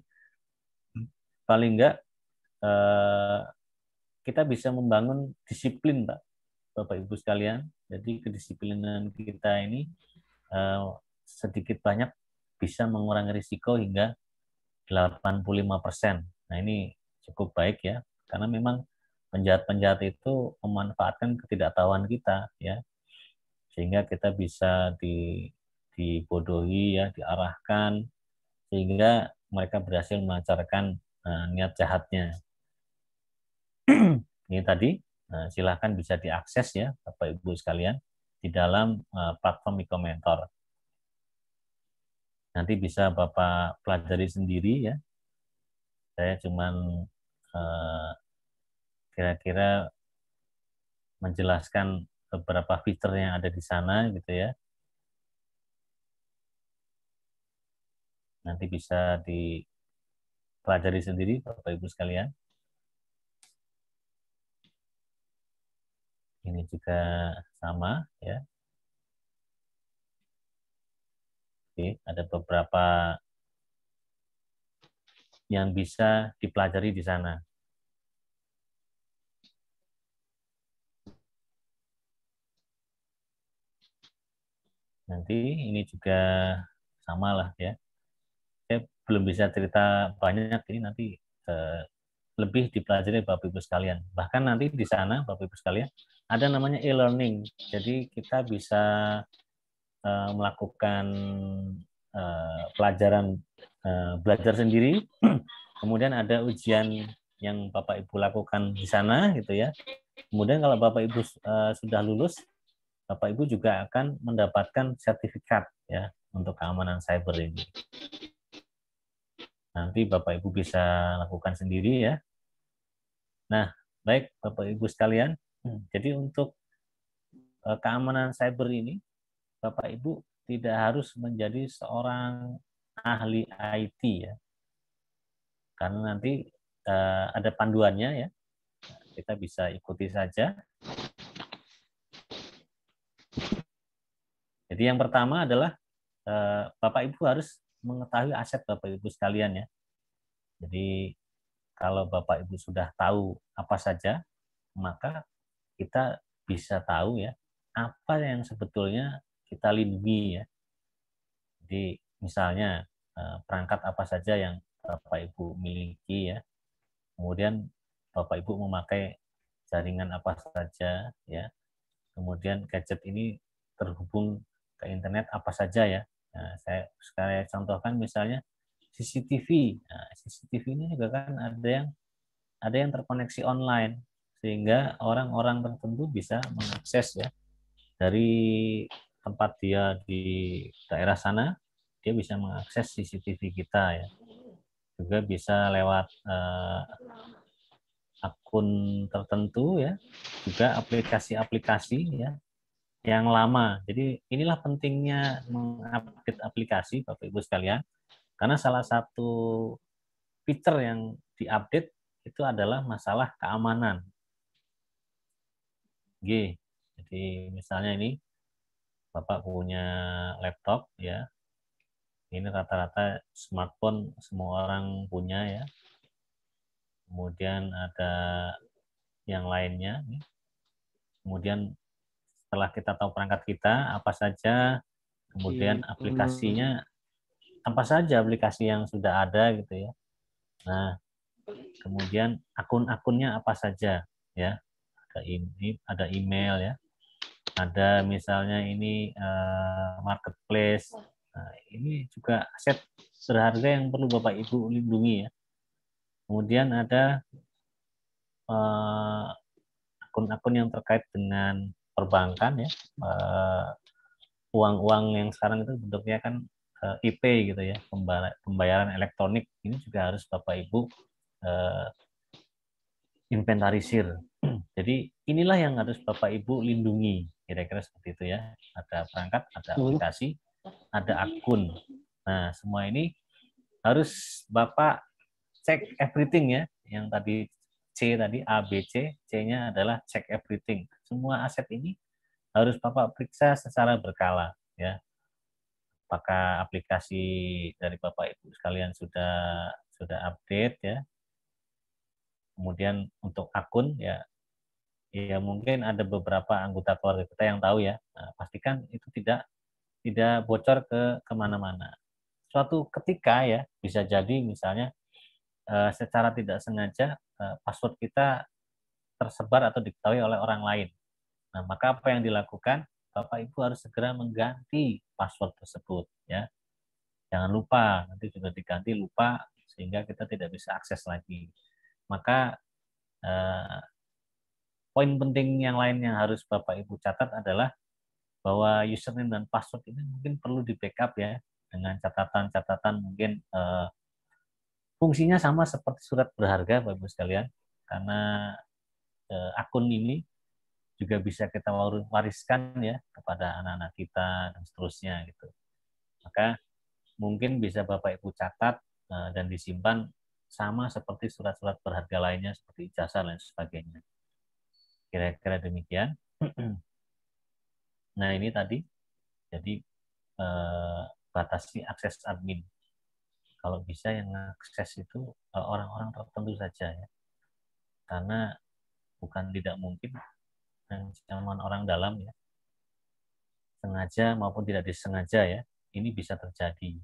paling enggak eh, kita bisa membangun disiplin, Pak. Bapak Ibu sekalian, jadi kedisiplinan kita ini eh, sedikit banyak bisa mengurangi risiko hingga 85%. persen. Nah, ini cukup baik ya, karena memang penjahat-penjahat itu memanfaatkan ketidaktahuan kita ya. Sehingga kita bisa dibodohi ya, diarahkan sehingga mereka berhasil melancarkan eh, niat jahatnya. ini tadi Nah, silahkan bisa diakses ya Bapak Ibu sekalian di dalam eh, platform Mikomentor. Nanti bisa Bapak pelajari sendiri ya. Saya cuma eh, kira-kira menjelaskan beberapa fitur yang ada di sana gitu ya. Nanti bisa dipelajari sendiri Bapak Ibu sekalian. ini juga sama ya. Oke, ada beberapa yang bisa dipelajari di sana. Nanti ini juga sama lah ya. Saya belum bisa cerita banyak ini nanti eh, lebih dipelajari Bapak Ibu sekalian. Bahkan nanti di sana Bapak Ibu sekalian ada namanya e-learning. Jadi kita bisa uh, melakukan uh, pelajaran uh, belajar sendiri. Kemudian ada ujian yang Bapak Ibu lakukan di sana gitu ya. Kemudian kalau Bapak Ibu uh, sudah lulus, Bapak Ibu juga akan mendapatkan sertifikat ya untuk keamanan cyber ini. Nanti Bapak Ibu bisa lakukan sendiri ya. Nah, baik Bapak Ibu sekalian, Hmm. Jadi untuk eh, keamanan cyber ini, Bapak Ibu tidak harus menjadi seorang ahli IT ya, karena nanti eh, ada panduannya ya, kita bisa ikuti saja. Jadi yang pertama adalah eh, Bapak Ibu harus mengetahui aset Bapak Ibu sekalian ya. Jadi kalau Bapak Ibu sudah tahu apa saja, maka kita bisa tahu ya apa yang sebetulnya kita lindungi ya. Jadi misalnya eh, perangkat apa saja yang Bapak Ibu miliki ya. Kemudian Bapak Ibu memakai jaringan apa saja ya. Kemudian gadget ini terhubung ke internet apa saja ya. Nah, saya sekali contohkan misalnya CCTV. Nah, CCTV ini juga kan ada yang ada yang terkoneksi online sehingga orang-orang tertentu bisa mengakses ya dari tempat dia di daerah sana dia bisa mengakses CCTV kita ya juga bisa lewat uh, akun tertentu ya juga aplikasi-aplikasi ya yang lama jadi inilah pentingnya mengupdate aplikasi Bapak Ibu sekalian karena salah satu fitur yang diupdate itu adalah masalah keamanan G. Jadi misalnya ini Bapak punya laptop ya. Ini rata-rata smartphone semua orang punya ya. Kemudian ada yang lainnya. Kemudian setelah kita tahu perangkat kita apa saja, kemudian hmm, aplikasinya hmm. apa saja aplikasi yang sudah ada gitu ya. Nah, kemudian akun-akunnya apa saja ya ada ini ada email ya ada misalnya ini uh, marketplace nah, ini juga aset berharga yang perlu bapak ibu lindungi ya kemudian ada akun eh, akun-akun yang terkait dengan perbankan ya uang eh, uang-uang yang sekarang itu bentuknya kan uh, IP gitu ya pembayaran elektronik ini juga harus bapak ibu inventarisir jadi inilah yang harus Bapak Ibu lindungi, kira-kira seperti itu ya. Ada perangkat, ada hmm. aplikasi, ada akun. Nah, semua ini harus Bapak cek everything ya, yang tadi C tadi ABC, C, C-nya adalah cek everything. Semua aset ini harus Bapak periksa secara berkala ya. Apakah aplikasi dari Bapak Ibu sekalian sudah sudah update ya. Kemudian untuk akun ya ya mungkin ada beberapa anggota keluarga kita yang tahu ya. Nah, pastikan itu tidak tidak bocor ke kemana-mana. Suatu ketika ya bisa jadi misalnya eh, secara tidak sengaja eh, password kita tersebar atau diketahui oleh orang lain. Nah, maka apa yang dilakukan? Bapak Ibu harus segera mengganti password tersebut ya. Jangan lupa, nanti juga diganti lupa sehingga kita tidak bisa akses lagi. Maka eh, poin penting yang lain yang harus Bapak Ibu catat adalah bahwa username dan password ini mungkin perlu di backup ya dengan catatan-catatan mungkin uh, fungsinya sama seperti surat berharga Bapak Ibu sekalian karena uh, akun ini juga bisa kita wariskan ya kepada anak-anak kita dan seterusnya gitu. Maka mungkin bisa Bapak Ibu catat eh, dan disimpan sama seperti surat-surat berharga lainnya seperti ijazah dan sebagainya. Kira-kira demikian. nah, ini tadi jadi eh, batasi akses admin. Kalau bisa yang akses itu eh, orang-orang tertentu saja ya. Karena bukan tidak mungkin ancaman orang dalam ya sengaja maupun tidak disengaja ya ini bisa terjadi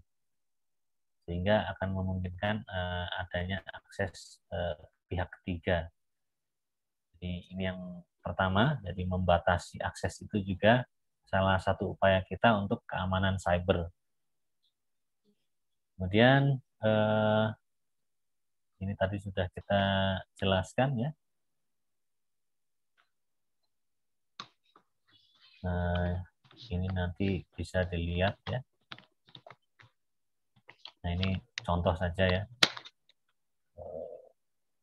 sehingga akan memungkinkan eh, adanya akses eh, pihak ketiga ini yang pertama, jadi membatasi akses itu juga salah satu upaya kita untuk keamanan cyber. Kemudian eh, ini tadi sudah kita jelaskan ya. Nah, ini nanti bisa dilihat ya. Nah, ini contoh saja ya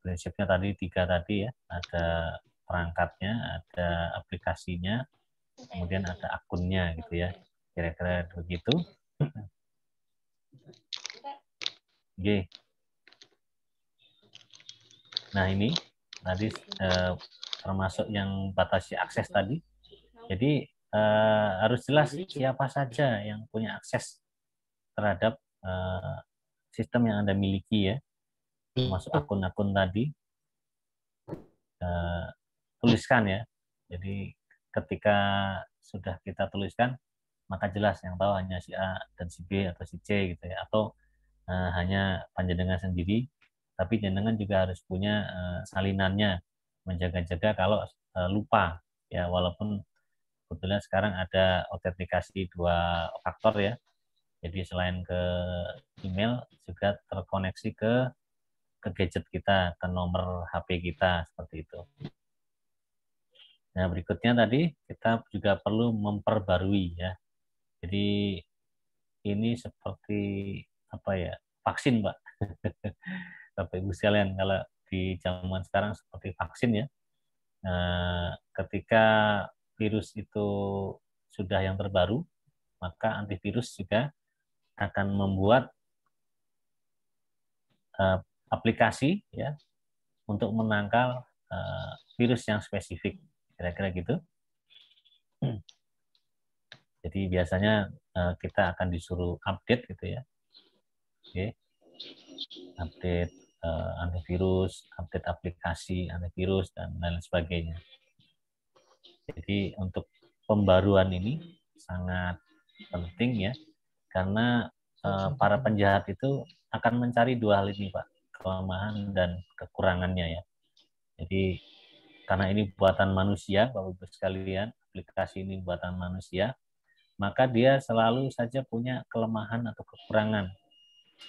prinsipnya tadi tiga tadi ya ada perangkatnya ada aplikasinya kemudian ada akunnya gitu ya kira-kira begitu G nah ini tadi eh, termasuk yang batasi akses tadi jadi eh, harus jelas siapa saja yang punya akses terhadap eh, sistem yang anda miliki ya masuk akun-akun tadi eh, tuliskan ya. Jadi ketika sudah kita tuliskan maka jelas yang tahu hanya si A dan si B atau si C gitu ya atau uh, hanya panjenengan sendiri tapi jenengan juga harus punya uh, salinannya menjaga-jaga kalau uh, lupa ya walaupun sebetulnya sekarang ada autentikasi dua faktor ya jadi selain ke email juga terkoneksi ke ke gadget kita, ke nomor HP kita seperti itu. Nah, berikutnya tadi kita juga perlu memperbarui ya. Jadi ini seperti apa ya? Vaksin, Pak. Bapak Ibu sekalian, kalau di zaman sekarang seperti vaksin ya. Nah, ketika virus itu sudah yang terbaru, maka antivirus juga akan membuat eh, aplikasi ya untuk menangkal uh, virus yang spesifik kira-kira gitu jadi biasanya uh, kita akan disuruh update gitu ya oke okay. update uh, antivirus update aplikasi antivirus dan lain sebagainya jadi untuk pembaruan ini sangat penting ya karena uh, para penjahat itu akan mencari dua hal ini pak kelemahan dan kekurangannya ya. Jadi karena ini buatan manusia, Bapak Ibu sekalian, aplikasi ini buatan manusia, maka dia selalu saja punya kelemahan atau kekurangan.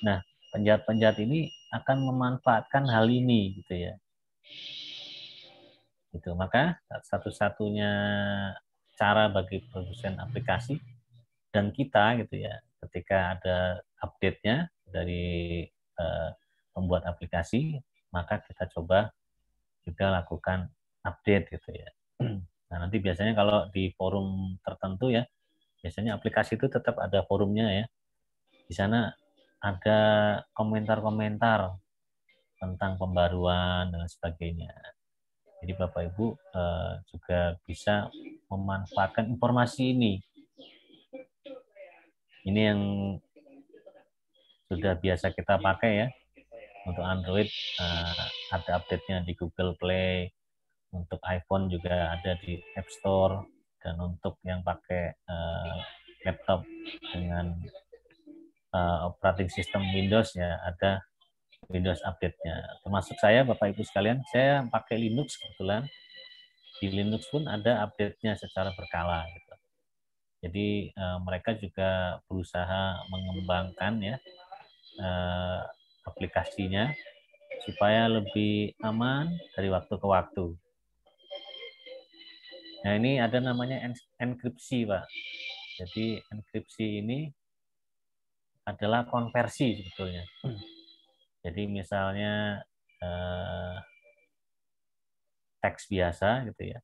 Nah, penjahat-penjahat ini akan memanfaatkan hal ini gitu ya. Itu maka satu-satunya cara bagi produsen aplikasi dan kita gitu ya, ketika ada update-nya dari eh, membuat aplikasi, maka kita coba juga lakukan update gitu ya. Nah, nanti biasanya kalau di forum tertentu ya, biasanya aplikasi itu tetap ada forumnya ya. Di sana ada komentar-komentar tentang pembaruan dan sebagainya. Jadi Bapak Ibu eh, juga bisa memanfaatkan informasi ini. Ini yang sudah biasa kita pakai ya, untuk Android uh, ada update-nya di Google Play. Untuk iPhone juga ada di App Store dan untuk yang pakai uh, laptop dengan uh, operating system Windows ya ada Windows update-nya. Termasuk saya Bapak Ibu sekalian, saya pakai Linux kebetulan. Di Linux pun ada update-nya secara berkala gitu. Jadi uh, mereka juga berusaha mengembangkan ya aplikasinya supaya lebih aman dari waktu ke waktu. Nah ini ada namanya enkripsi Pak. Jadi enkripsi ini adalah konversi sebetulnya. Hmm. Jadi misalnya eh, teks biasa gitu ya.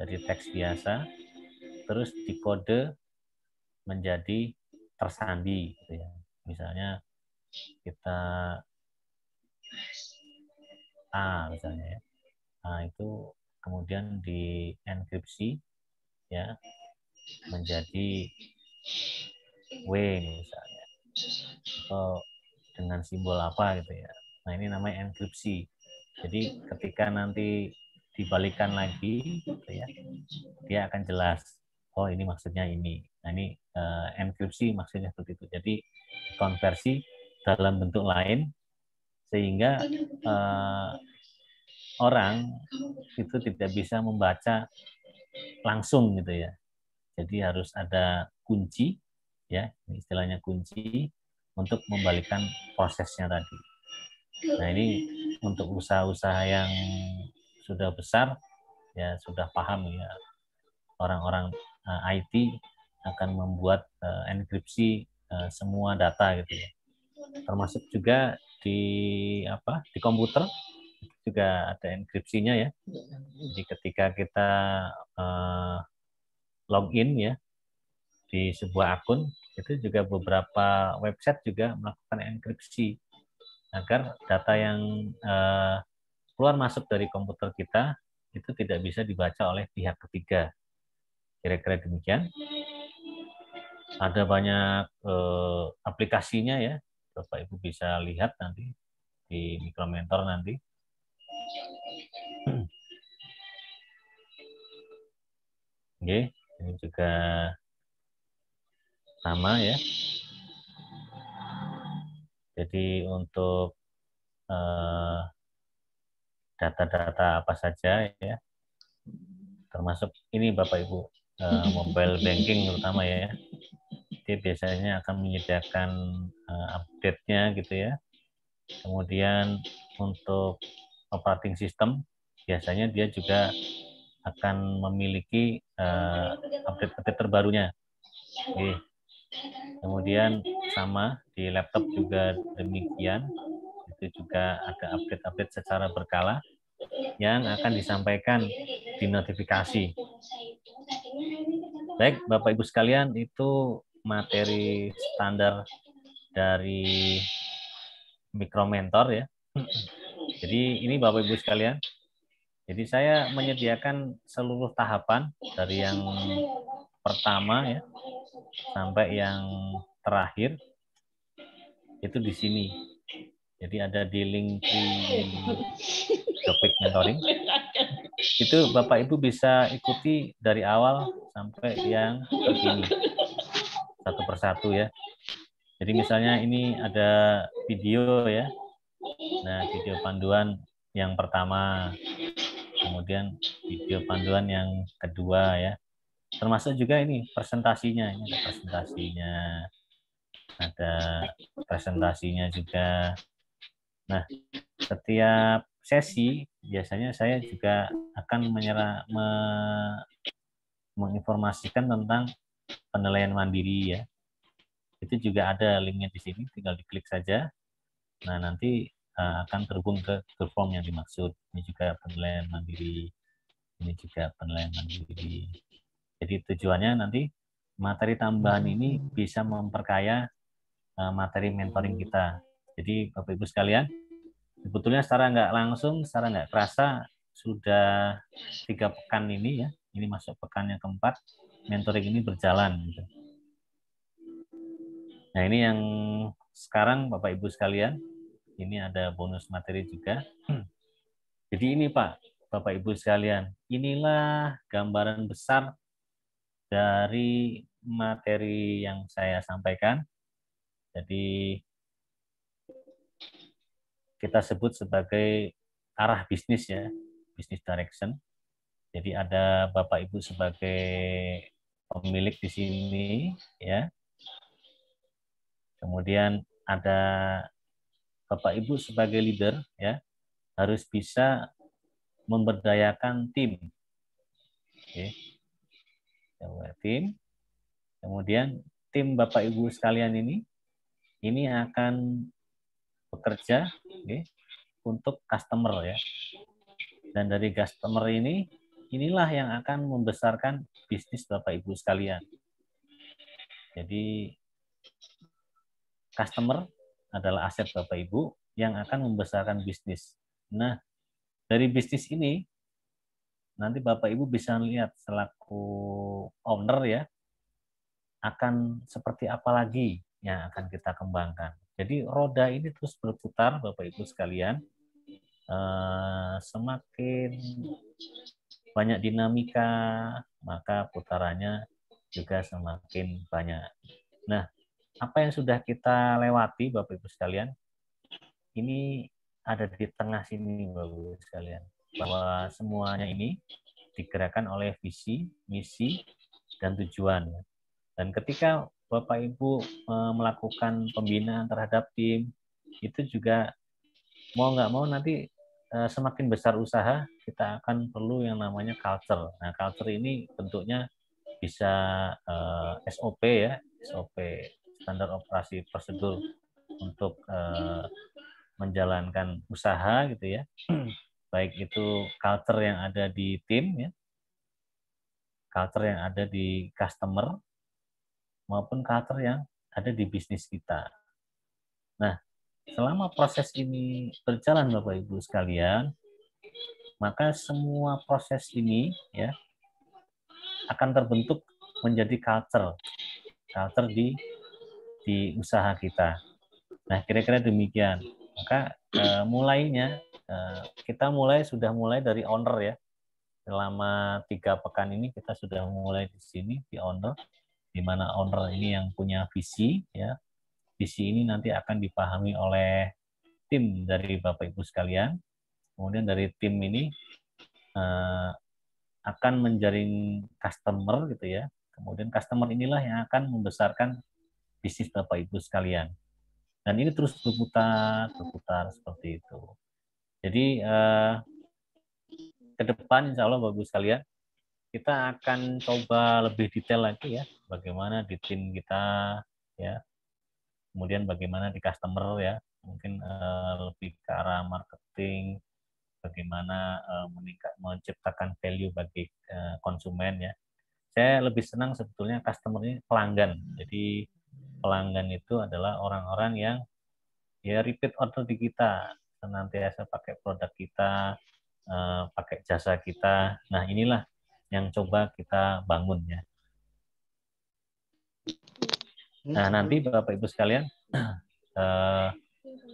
Dari teks biasa terus dikode menjadi tersandi gitu ya. Misalnya kita A misalnya ya. A itu kemudian di dienkripsi ya menjadi W misalnya atau dengan simbol apa gitu ya. Nah ini namanya enkripsi. Jadi ketika nanti dibalikan lagi gitu ya, dia akan jelas. Oh ini maksudnya ini. Nah ini uh, enkripsi maksudnya seperti itu. Jadi konversi dalam bentuk lain sehingga uh, orang itu tidak bisa membaca langsung gitu ya. Jadi harus ada kunci ya, istilahnya kunci untuk membalikan prosesnya tadi. Nah, ini untuk usaha-usaha yang sudah besar ya sudah paham ya orang-orang uh, eh, IT akan membuat uh, enkripsi uh, semua data gitu ya termasuk juga di apa di komputer juga ada enkripsinya ya. Jadi ketika kita uh, login ya di sebuah akun itu juga beberapa website juga melakukan enkripsi agar data yang uh, keluar masuk dari komputer kita itu tidak bisa dibaca oleh pihak ketiga. Kira-kira demikian. Ada banyak uh, aplikasinya ya Bapak Ibu bisa lihat nanti di mikrometer nanti. Oke, Oke, ini juga sama ya. Jadi untuk eh, data-data uh, apa saja ya, termasuk ini Bapak Ibu uh, mobile banking terutama ya IT biasanya akan menyediakan uh, update-nya gitu ya. Kemudian untuk operating system biasanya dia juga akan memiliki eh, update-update uh, terbarunya. Oke. Kemudian sama di laptop juga demikian. Itu juga ada update-update secara berkala yang akan disampaikan di notifikasi. Baik, Bapak Ibu sekalian, itu materi iya, iya, iya. standar dari mikromentor ya. Jadi ini Bapak Ibu sekalian. Jadi saya menyediakan seluruh tahapan dari yang pertama ya sampai yang terakhir itu di sini. Jadi ada di link di topik mentoring. Itu Bapak Ibu bisa ikuti dari awal sampai yang begini satu persatu ya. Jadi ya. misalnya ini ada video ya. Nah, video panduan yang pertama, kemudian video panduan yang kedua ya. Termasuk juga ini presentasinya, ini ada presentasinya. Ada presentasinya juga. Nah, setiap sesi biasanya saya juga akan menyerah me, menginformasikan tentang penilaian mandiri ya. Itu juga ada linknya di sini, tinggal diklik saja. Nah, nanti eh, akan terhubung ke Google Form yang dimaksud. Ini juga penilaian mandiri. Ini juga penilaian mandiri. Jadi tujuannya nanti materi tambahan ini bisa memperkaya eh, materi mentoring kita. Jadi Bapak-Ibu sekalian, sebetulnya secara nggak langsung, secara nggak terasa, sudah tiga pekan ini ya, ini masuk pekan yang keempat, mentoring ini berjalan. Gitu. Nah ini yang sekarang Bapak Ibu sekalian, ini ada bonus materi juga. Hmm. Jadi ini Pak, Bapak Ibu sekalian, inilah gambaran besar dari materi yang saya sampaikan. Jadi kita sebut sebagai arah bisnis ya, bisnis direction. Jadi ada Bapak Ibu sebagai pemilik di sini ya. Kemudian ada Bapak Ibu sebagai leader ya harus bisa memberdayakan tim. Oke. tim. Kemudian tim Bapak Ibu sekalian ini ini akan bekerja oke, untuk customer ya. Dan dari customer ini inilah yang akan membesarkan bisnis Bapak Ibu sekalian. Jadi customer adalah aset Bapak Ibu yang akan membesarkan bisnis. Nah, dari bisnis ini nanti Bapak Ibu bisa lihat selaku owner ya akan seperti apa lagi yang akan kita kembangkan. Jadi roda ini terus berputar Bapak Ibu sekalian. Eh, semakin banyak dinamika, maka putarannya juga semakin banyak. Nah, apa yang sudah kita lewati, Bapak Ibu sekalian, ini ada di tengah sini, Bapak Ibu sekalian, bahwa semuanya ini digerakkan oleh visi, misi, dan tujuan. Dan ketika Bapak Ibu e, melakukan pembinaan terhadap tim, itu juga mau nggak mau nanti Eh, semakin besar usaha, kita akan perlu yang namanya culture. Nah, culture ini bentuknya bisa uh, eh, SOP ya, SOP standar operasi prosedur untuk uh, menjalankan usaha gitu ya. Baik itu culture yang ada di tim ya, culture yang ada di customer maupun culture yang ada di bisnis kita. Nah, Selama proses ini berjalan Bapak Ibu sekalian, maka semua proses ini ya akan terbentuk menjadi culture. Culture di di usaha kita. Nah, kira-kira demikian. Maka e, mulainya e, kita mulai sudah mulai dari owner ya. Selama tiga pekan ini kita sudah mulai di sini di owner di mana owner ini yang punya visi ya visi ini nanti akan dipahami oleh tim dari Bapak Ibu sekalian. Kemudian dari tim ini eh, akan menjaring customer gitu ya. Kemudian customer inilah yang akan membesarkan bisnis Bapak Ibu sekalian. Dan ini terus berputar, berputar seperti itu. Jadi eh, ke depan insya Allah Bapak Ibu sekalian kita akan coba lebih detail lagi ya bagaimana di tim kita ya kemudian bagaimana di customer ya mungkin eh, lebih ke arah marketing bagaimana eh, meningkat menciptakan value bagi eh, konsumen ya saya lebih senang sebetulnya customer ini pelanggan jadi pelanggan itu adalah orang-orang yang ya repeat order di kita senantiasa pakai produk kita pakai jasa kita nah inilah yang coba kita bangun ya Hmm. Nah, nanti Bapak Ibu sekalian, uh,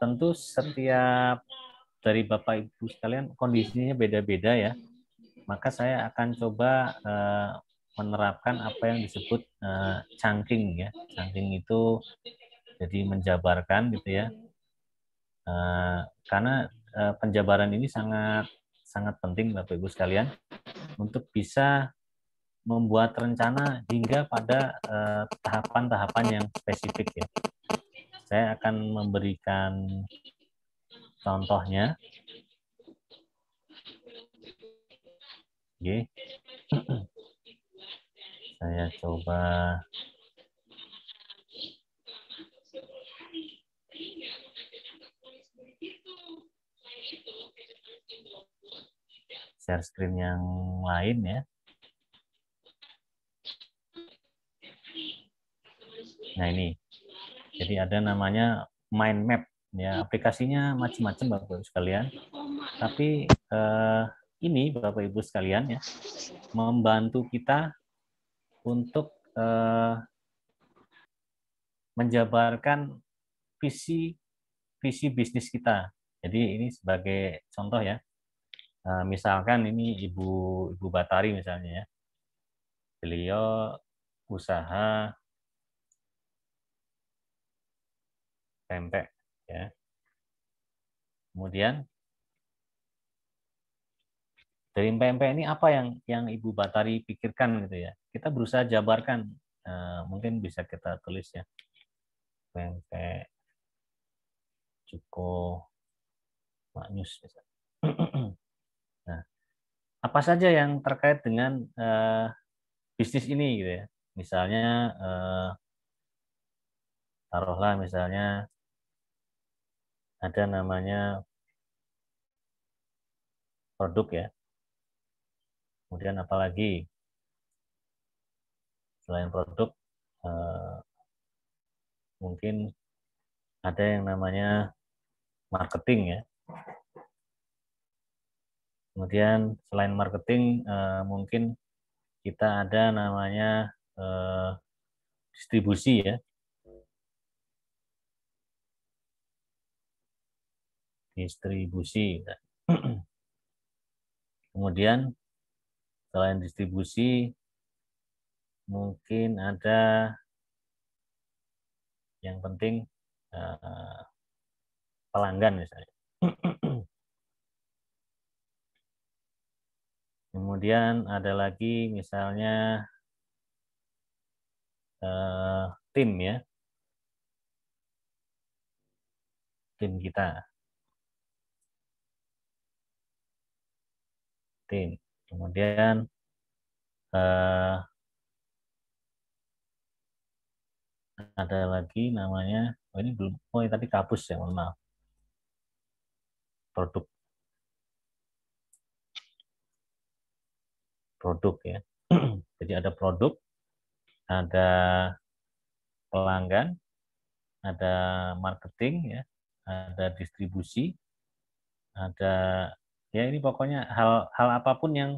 tentu setiap dari Bapak Ibu sekalian kondisinya beda-beda ya. Maka saya akan coba uh, menerapkan apa yang disebut uh, chunking ya. cangking itu jadi menjabarkan gitu ya. Uh, karena uh, penjabaran ini sangat sangat penting Bapak Ibu sekalian untuk bisa membuat rencana hingga pada eh, tahapan-tahapan uh, yang spesifik ya. Saya akan memberikan contohnya. Oke. Saya coba share screen yang lain ya. Nah ini, jadi ada namanya mind map. Ya aplikasinya macam-macam bapak ibu sekalian. Tapi eh, ini bapak ibu sekalian ya membantu kita untuk eh, menjabarkan visi visi bisnis kita. Jadi ini sebagai contoh ya. Eh, misalkan ini ibu ibu Batari misalnya ya beliau usaha tempe ya. Kemudian dari pempek ini apa yang yang Ibu Batari pikirkan gitu ya. Kita berusaha jabarkan. Nah, mungkin bisa kita tulis ya. Pempek cukup maknyus Nah, apa saja yang terkait dengan uh, bisnis ini gitu ya. Misalnya uh, taruhlah misalnya ada namanya produk ya. Kemudian apalagi selain produk eh, mungkin ada yang namanya marketing ya. Kemudian selain marketing eh, mungkin kita ada namanya eh, distribusi ya. distribusi. Kemudian selain distribusi mungkin ada yang penting eh, pelanggan misalnya. Kemudian ada lagi misalnya eh, tim ya, tim kita. tim. Kemudian eh, ada lagi namanya, oh ini belum, oh ini tadi kapus ya, mohon maaf. Produk. Produk ya. Jadi ada produk, ada pelanggan, ada marketing ya, ada distribusi, ada ya ini pokoknya hal hal apapun yang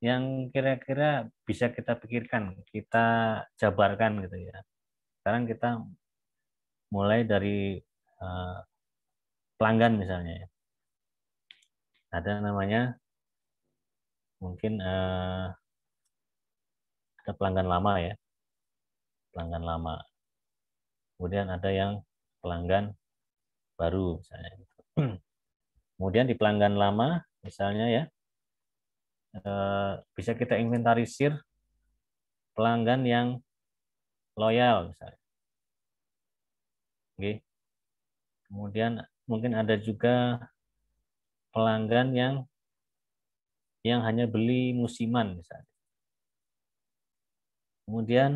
yang kira-kira bisa kita pikirkan kita jabarkan gitu ya sekarang kita mulai dari uh, pelanggan misalnya ya. ada namanya mungkin uh, ada pelanggan lama ya pelanggan lama kemudian ada yang pelanggan baru misalnya Kemudian di pelanggan lama, misalnya ya, eh, bisa kita inventarisir pelanggan yang loyal misalnya. Oke. Kemudian mungkin ada juga pelanggan yang yang hanya beli musiman misalnya. Kemudian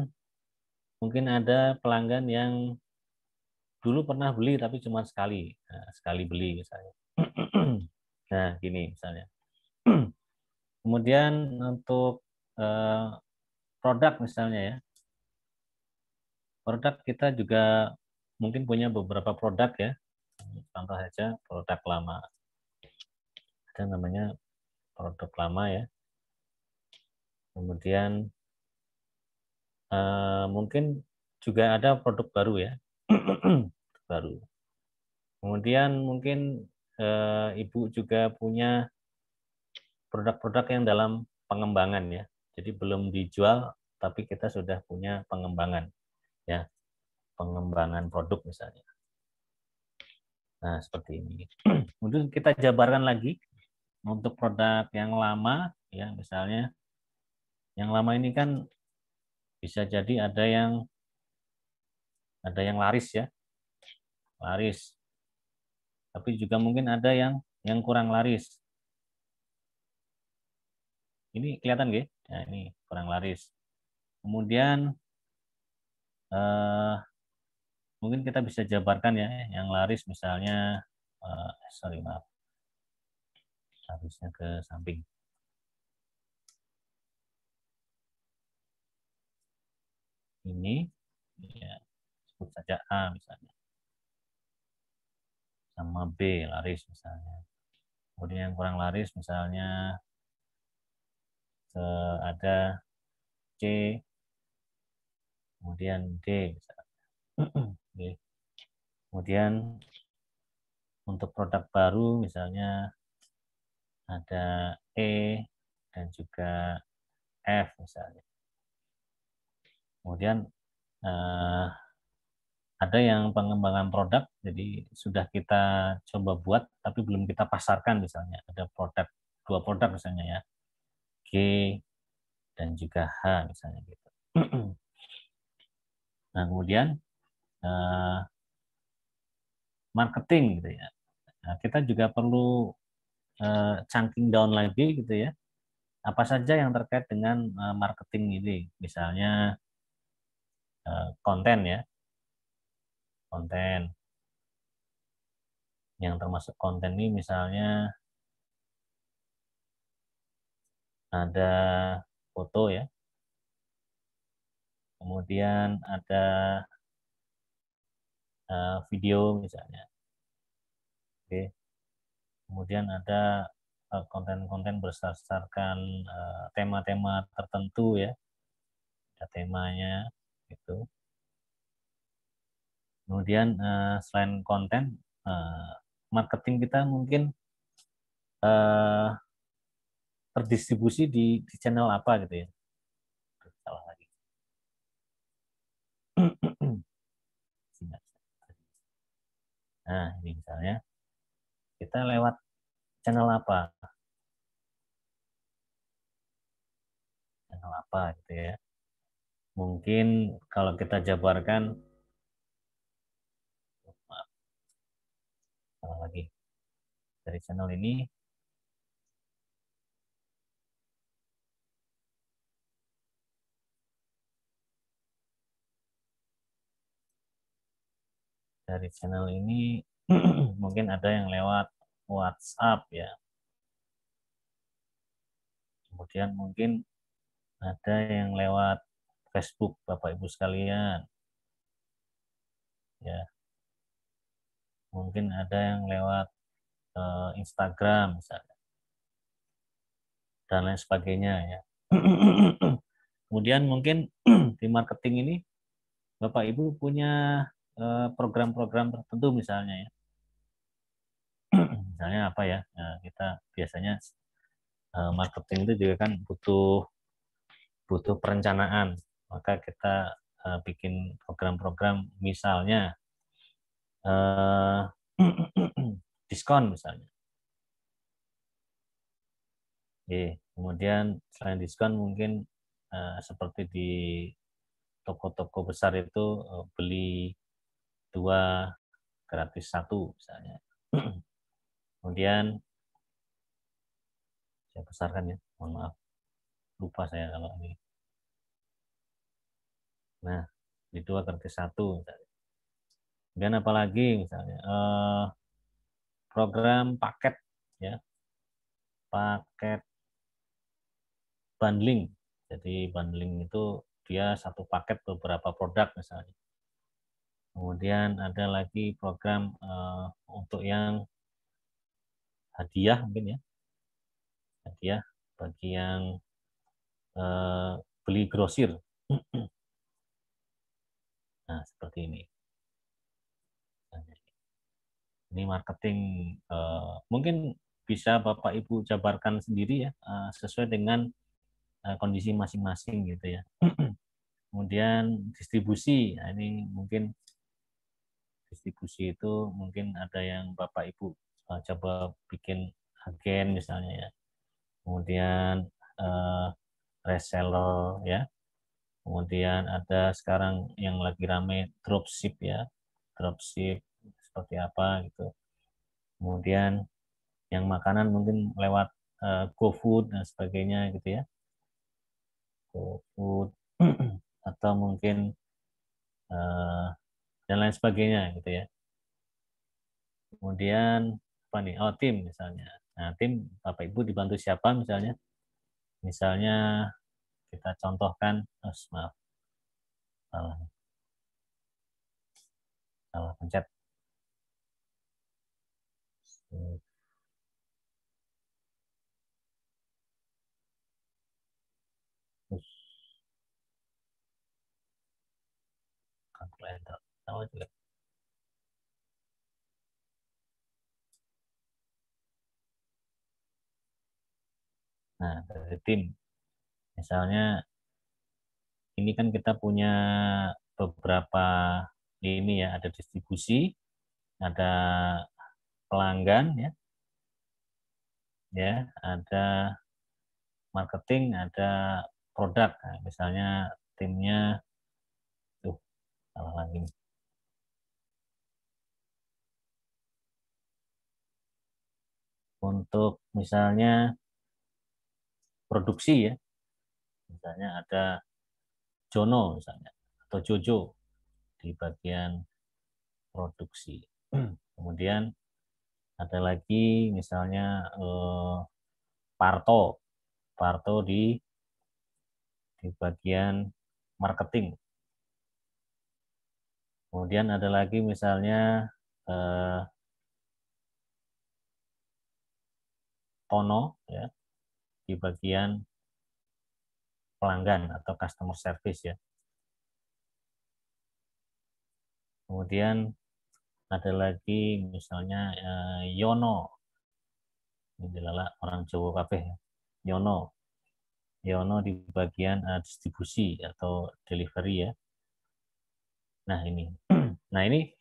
mungkin ada pelanggan yang dulu pernah beli tapi cuma sekali, nah, sekali beli misalnya nah, gini misalnya. Kemudian untuk eh, produk misalnya ya. Produk kita juga mungkin punya beberapa produk ya. Contoh saja produk lama. Ada namanya produk lama ya. Kemudian eh, mungkin juga ada produk baru ya. baru. Kemudian mungkin eh, Ibu juga punya produk-produk yang dalam pengembangan ya. Jadi belum dijual tapi kita sudah punya pengembangan ya. Pengembangan produk misalnya. Nah, seperti ini. Kemudian kita jabarkan lagi untuk produk yang lama ya misalnya yang lama ini kan bisa jadi ada yang ada yang laris ya. Laris tapi juga mungkin ada yang yang kurang laris. Ini kelihatan gak? Nah, ya, ini kurang laris. Kemudian eh, mungkin kita bisa jabarkan ya yang laris misalnya eh, sorry maaf larisnya ke samping. Ini ya sebut saja A misalnya sama B laris misalnya. Kemudian yang kurang laris misalnya eh, ada C, kemudian D misalnya. Okay. Kemudian untuk produk baru misalnya ada E dan juga F misalnya. Kemudian eh, ada yang pengembangan produk, jadi sudah kita coba buat tapi belum kita pasarkan misalnya. Ada produk dua produk misalnya ya, G dan juga H misalnya gitu. nah kemudian eh, marketing gitu ya. Nah, kita juga perlu eh, chunking down lagi gitu ya. Apa saja yang terkait dengan eh, marketing ini, misalnya konten ya konten. Yang termasuk konten ini misalnya ada foto ya. Kemudian ada eh, video misalnya. Oke. Kemudian ada eh, konten-konten berdasarkan eh, tema-tema tertentu ya. Ada temanya itu. Kemudian uh, selain konten, uh, marketing kita mungkin uh, terdistribusi di, di channel apa gitu ya. Salah lagi. Nah, ini misalnya kita lewat channel apa? Channel apa gitu ya. Mungkin kalau kita jabarkan Salah lagi. Dari channel ini. Dari channel ini mungkin ada yang lewat WhatsApp ya. Kemudian mungkin ada yang lewat Facebook Bapak Ibu sekalian. Ya, mungkin ada yang lewat uh, Instagram misalnya dan lain sebagainya ya. Kemudian mungkin di marketing ini Bapak Ibu punya eh, program-program tertentu misalnya ya. misalnya apa ya? Nah, kita biasanya eh, marketing itu juga kan butuh butuh perencanaan. Maka kita bikin program-program misalnya Eh, diskon misalnya. Oke, kemudian selain diskon mungkin eh, seperti di toko-toko besar itu eh, beli dua gratis satu misalnya. kemudian saya besarkan ya, mohon maaf lupa saya kalau ini. Nah, di dua gratis satu misalnya. Kemudian apalagi misalnya eh, program paket ya. Paket bundling. Jadi bundling itu dia satu paket beberapa produk misalnya. Kemudian ada lagi program eh, untuk yang hadiah mungkin ya. Hadiah bagi yang eh, beli grosir. Nah, seperti ini ini marketing uh, mungkin bisa Bapak Ibu jabarkan sendiri ya uh, sesuai dengan uh, kondisi masing-masing gitu ya. Kemudian distribusi, nah, ini mungkin distribusi itu mungkin ada yang Bapak Ibu uh, coba bikin agen misalnya ya. Kemudian uh, reseller ya. Kemudian ada sekarang yang lagi rame dropship ya. Dropship seperti apa gitu. Kemudian yang makanan mungkin lewat uh, GoFood dan sebagainya gitu ya. GoFood atau mungkin uh, dan lain sebagainya gitu ya. Kemudian apa nih? Oh tim misalnya. Nah tim bapak ibu dibantu siapa misalnya? Misalnya kita contohkan, oh, maaf, salah, salah pencet terus kalkulator sama juga Nah, dari tim. Misalnya ini kan kita punya beberapa ini ya, ada distribusi, ada pelanggan ya. Ya, ada marketing, ada produk. Nah, misalnya timnya tuh salah lagi. Untuk misalnya produksi ya. Misalnya ada Jono misalnya atau Jojo di bagian produksi. Kemudian ada lagi misalnya eh, Parto. Parto di di bagian marketing. Kemudian ada lagi misalnya eh, Tono ya di bagian pelanggan atau customer service ya. Kemudian ada lagi misalnya uh, Yono ini adalah orang Jawa kabeh ya. Yono Yono di bagian uh, distribusi atau delivery ya nah ini nah ini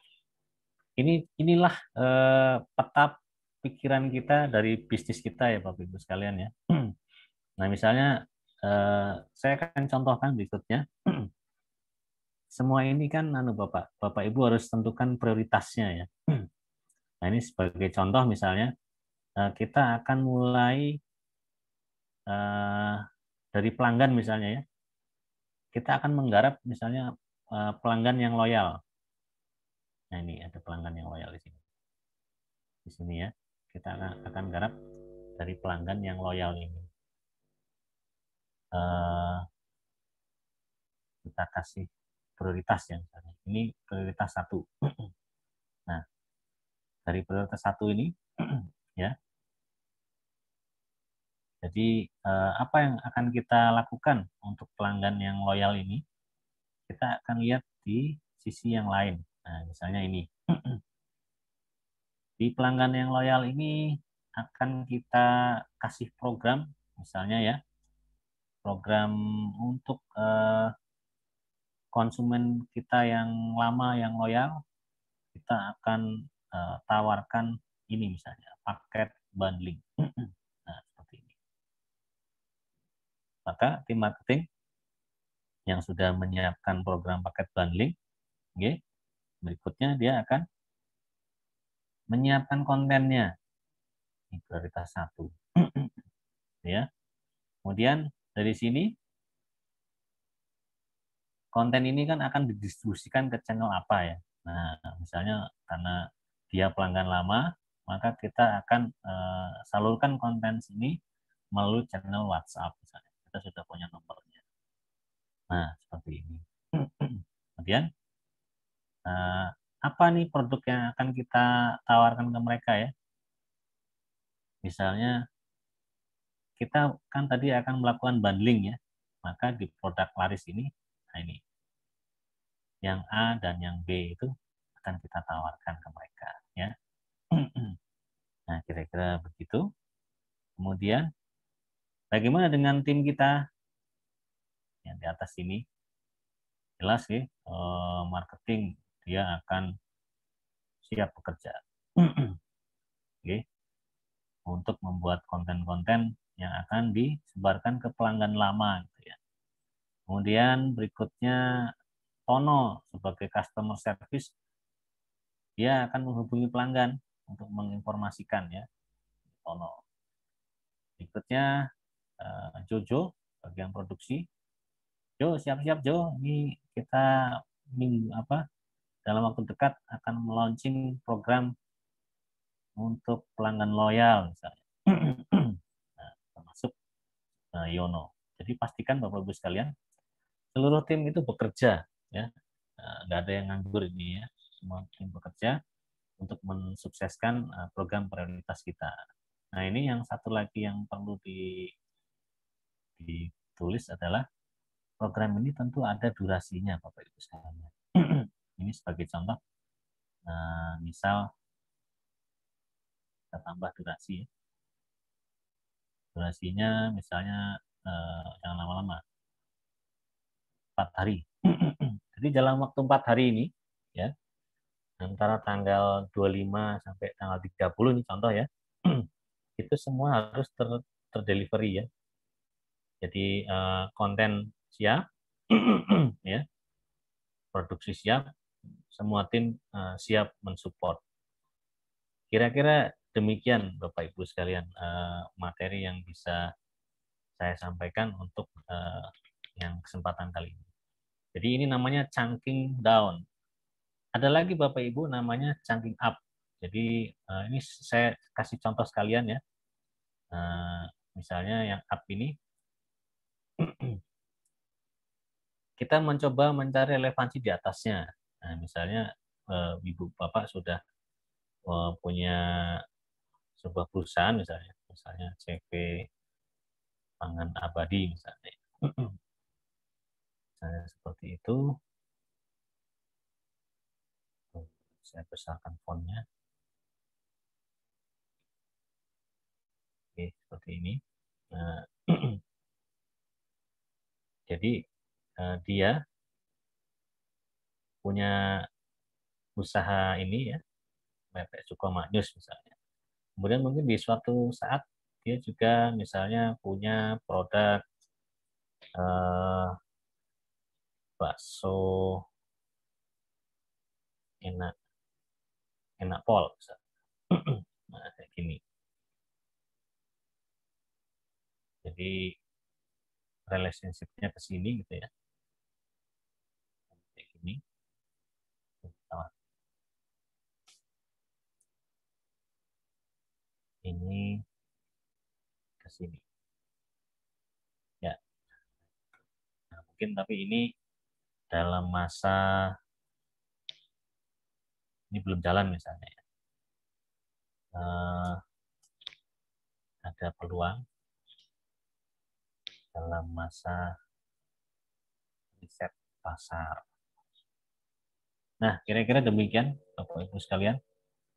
ini inilah uh, peta pikiran kita dari bisnis kita ya Bapak Ibu sekalian ya nah misalnya uh, saya akan contohkan berikutnya semua ini kan anu Bapak, Bapak Ibu harus tentukan prioritasnya ya. Nah, ini sebagai contoh misalnya eh, kita akan mulai eh, dari pelanggan misalnya ya. Kita akan menggarap misalnya eh, pelanggan yang loyal. Nah, ini ada pelanggan yang loyal di sini. Di sini ya. Kita akan, akan garap dari pelanggan yang loyal ini. kita kasih prioritas ya misalnya. Ini prioritas satu. Nah, dari prioritas satu ini, ya. Jadi eh, apa yang akan kita lakukan untuk pelanggan yang loyal ini? Kita akan lihat di sisi yang lain. Nah, misalnya ini. Di pelanggan yang loyal ini akan kita kasih program, misalnya ya, program untuk eh, konsumen kita yang lama yang loyal kita akan uh, tawarkan ini misalnya paket bundling. nah, seperti ini. Maka tim marketing yang sudah menyiapkan program paket bundling, okay, berikutnya dia akan menyiapkan kontennya. Ini prioritas satu. ya. Kemudian dari sini konten ini kan akan didistribusikan ke channel apa ya. Nah, misalnya karena dia pelanggan lama, maka kita akan uh, salurkan konten ini melalui channel WhatsApp misalnya. Kita sudah punya nomornya. Nah, seperti ini. Kemudian, eh, apa nih produk yang akan kita tawarkan ke mereka ya? Misalnya, kita kan tadi akan melakukan bundling ya. Maka di produk laris ini Nah ini. Yang A dan yang B itu akan kita tawarkan ke mereka. ya. nah kira-kira begitu. Kemudian bagaimana dengan tim kita yang di atas ini? Jelas sih, eh, marketing dia akan siap bekerja. okay. Untuk membuat konten-konten yang akan disebarkan ke pelanggan lama gitu ya. Kemudian berikutnya Tono sebagai customer service dia akan menghubungi pelanggan untuk menginformasikan ya Tono. Berikutnya eh, Jojo bagian produksi. Jo siap-siap Jo ini kita minggu apa dalam waktu dekat akan meluncing program untuk pelanggan loyal misalnya. nah, termasuk eh, Yono. Jadi pastikan Bapak Ibu sekalian seluruh tim itu bekerja ya eh, nggak ada yang nganggur ini ya semua tim bekerja untuk mensukseskan eh, program prioritas kita nah ini yang satu lagi yang perlu di ditulis adalah program ini tentu ada durasinya bapak ibu sekalian ini sebagai contoh nah, misal kita tambah durasi ya. durasinya misalnya eh, yang lama-lama empat hari. Jadi dalam waktu empat hari ini, ya antara tanggal 25 sampai tanggal 30 ini contoh ya, mm. itu semua harus ter terdelivery ya. Jadi eh, konten siap, ya produksi siap, semua tim eh, siap mensupport. Kira-kira demikian Bapak Ibu sekalian eh, materi yang bisa saya sampaikan untuk yang kesempatan kali ini. Jadi ini namanya chunking down. Ada lagi Bapak Ibu namanya chunking up. Jadi eh, ini saya kasih contoh sekalian ya. Eh, misalnya yang up ini. Kita mencoba mencari relevansi di atasnya. Nah, misalnya eh, Ibu Bapak sudah punya sebuah perusahaan misalnya, misalnya CV Pangan Abadi misalnya misalnya seperti itu saya besarkan fontnya oke seperti ini nah, jadi eh, dia punya usaha ini ya mepek Sukoma News misalnya kemudian mungkin di suatu saat dia juga misalnya punya produk eh, bakso enak enak pol nah kayak gini jadi relationshipnya ke sini gitu ya kayak gini ini ke sini ya nah, mungkin tapi ini dalam masa ini belum jalan misalnya Uh, ada peluang dalam masa riset pasar. Nah, kira-kira demikian Bapak Ibu sekalian.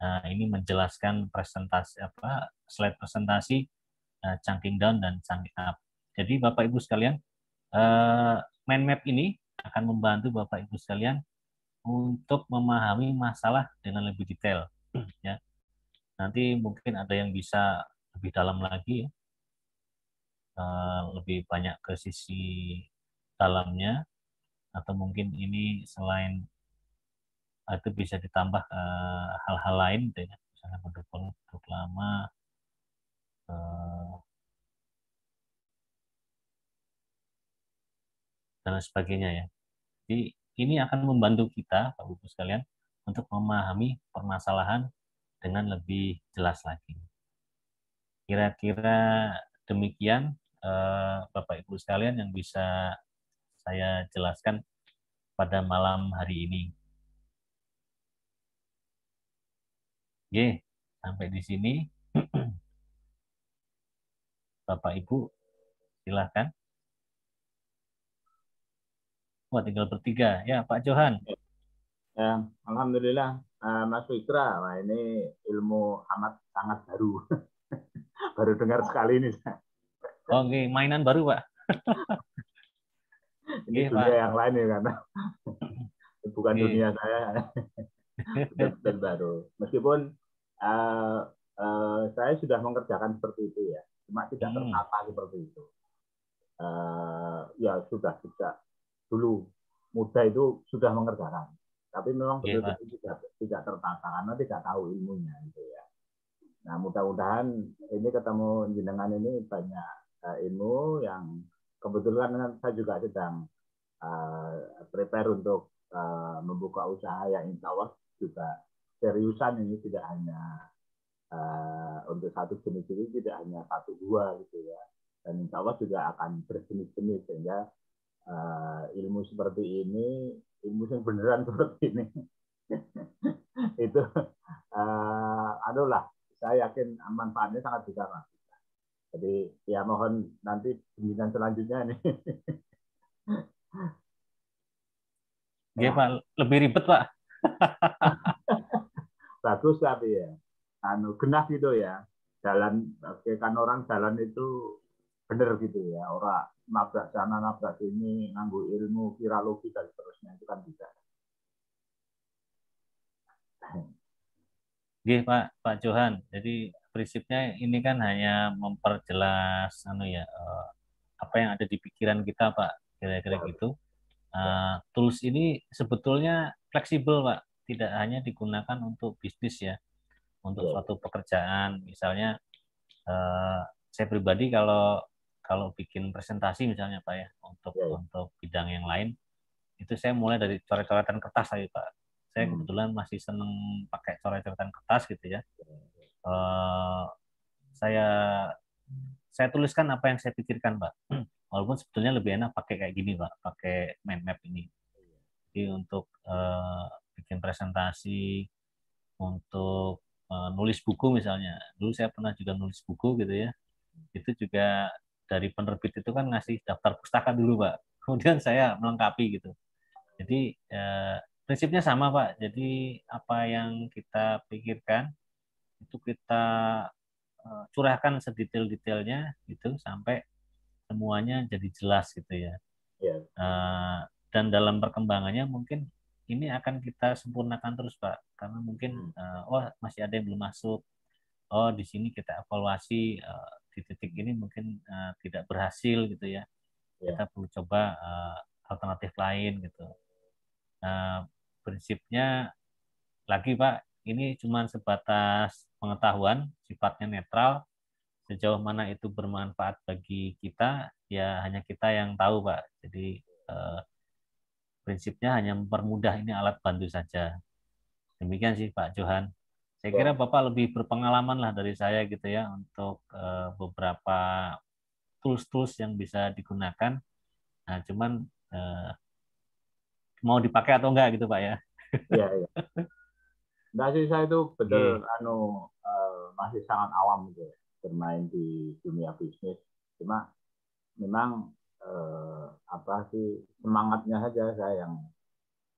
Nah, ini menjelaskan presentasi apa slide presentasi uh, eh, chunking down dan chunking up. Jadi Bapak Ibu sekalian, uh, mind map ini akan membantu Bapak Ibu sekalian untuk memahami masalah dengan lebih detail ya. Nanti mungkin ada yang bisa lebih dalam lagi ya. Eh, lebih banyak ke sisi dalamnya atau mungkin ini selain ah, itu bisa ditambah eh, hal-hal lain dengan misalnya pendukung, produk lama eh, dan eh, lain sebagainya ya. Jadi ini akan membantu kita, Pak Ibu sekalian, untuk memahami permasalahan dengan lebih jelas lagi. Kira-kira demikian eh, Bapak Ibu sekalian yang bisa saya jelaskan pada malam hari ini. Oke, sampai di sini. Bapak Ibu, silahkan. Wah, tinggal bertiga. Ya, Pak Johan. Ya, ya Alhamdulillah. Eh, Mas Fitra, nah ini ilmu amat sangat baru. baru dengar sekali ini. Oh, okay. mainan baru, Pak. ini okay, dunia Pak. yang lain ya, karena bukan okay. dunia saya. Betul baru. Meskipun uh, uh, saya sudah mengerjakan seperti itu ya, cuma tidak hmm. tertata seperti itu. Uh, ya sudah tidak dulu muda itu sudah mengerjakan tapi memang iya, betul-betul tidak, tidak tertata karena tidak tahu ilmunya gitu ya. Nah mudah-mudahan ini ketemu jenengan ini banyak uh, ilmu yang kebetulan kan saya juga sedang uh, prepare untuk uh, membuka usaha yang insya Allah juga seriusan ini tidak hanya uh, untuk satu jenis ini tidak hanya satu dua gitu ya dan insya Allah juga akan berjenis-jenis sehingga uh, ilmu seperti ini, ilmu yang beneran seperti ini, itu uh, ah, adalah saya yakin manfaatnya sangat besar. Jadi ya mohon nanti pembimbingan selanjutnya ini. Oke, Pak, lebih ribet, Pak. Bagus tapi ya. Anu, genap itu ya. Jalan, kan orang jalan itu benar gitu ya orang nabrak sana nabrak sini nganggu ilmu virologi dan seterusnya itu kan tidak Gih, Pak Pak Johan, jadi prinsipnya ini kan hanya memperjelas anu ya eh, apa yang ada di pikiran kita Pak kira-kira gitu. Uh, tools ini sebetulnya fleksibel Pak, tidak hanya digunakan untuk bisnis ya, untuk suatu pekerjaan misalnya uh, saya pribadi kalau kalau bikin presentasi misalnya Pak ya untuk untuk bidang yang lain itu saya mulai dari coret-coretan kertas tadi Pak. Saya hmm. kebetulan masih seneng pakai coret-coretan kertas gitu ya. Uh, saya saya tuliskan apa yang saya pikirkan Pak. Walaupun sebetulnya lebih enak pakai kayak gini Pak, pakai mind map ini. Jadi untuk uh, bikin presentasi, untuk uh, nulis buku misalnya. Dulu saya pernah juga nulis buku gitu ya. Itu juga dari penerbit itu kan ngasih daftar pustaka dulu pak kemudian saya melengkapi gitu jadi eh, prinsipnya sama pak jadi apa yang kita pikirkan itu kita eh, curahkan sedetail-detailnya gitu sampai semuanya jadi jelas gitu ya yeah. eh, dan dalam perkembangannya mungkin ini akan kita sempurnakan terus pak karena mungkin hmm. eh, oh masih ada yang belum masuk oh di sini kita evaluasi eh, di titik ini mungkin uh, tidak berhasil gitu ya. ya. Kita perlu coba uh, alternatif lain gitu. uh, prinsipnya lagi Pak, ini cuma sebatas pengetahuan, sifatnya netral. Sejauh mana itu bermanfaat bagi kita, ya hanya kita yang tahu Pak. Jadi uh, prinsipnya hanya mempermudah ini alat bantu saja. Demikian sih Pak Johan. Saya kira Bapak lebih berpengalaman lah dari saya gitu ya untuk eh, beberapa tools-tools yang bisa digunakan. Nah, cuman eh, mau dipakai atau enggak gitu Pak ya. Iya, iya. Enggak sih saya itu betul yeah. anu uh, masih sangat awam gitu ya, bermain di dunia bisnis. Cuma memang uh, apa sih semangatnya saja saya yang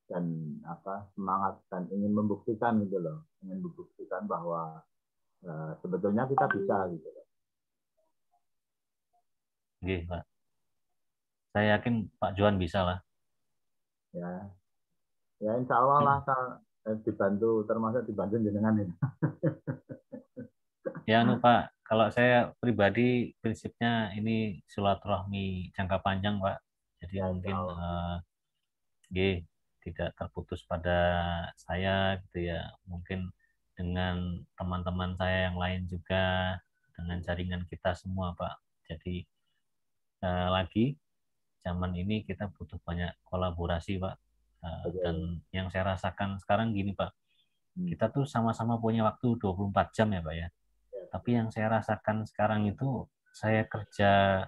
dan apa semangat dan ingin membuktikan gitu loh ingin membuktikan bahwa uh, sebetulnya kita bisa gitu loh. Oke Pak, saya yakin Pak Juan bisa lah. Ya, ya Insya Allah lah hmm. dibantu termasuk dibantu dengan ini. ya anu Pak, kalau saya pribadi prinsipnya ini silaturahmi jangka panjang Pak. Jadi ya, mungkin eh, G tidak terputus pada saya gitu ya mungkin dengan teman-teman saya yang lain juga dengan jaringan kita semua pak jadi eh, lagi zaman ini kita butuh banyak kolaborasi pak eh, dan yang saya rasakan sekarang gini pak hmm. kita tuh sama-sama punya waktu 24 jam ya Pak ya. ya. Tapi yang saya rasakan sekarang itu saya kerja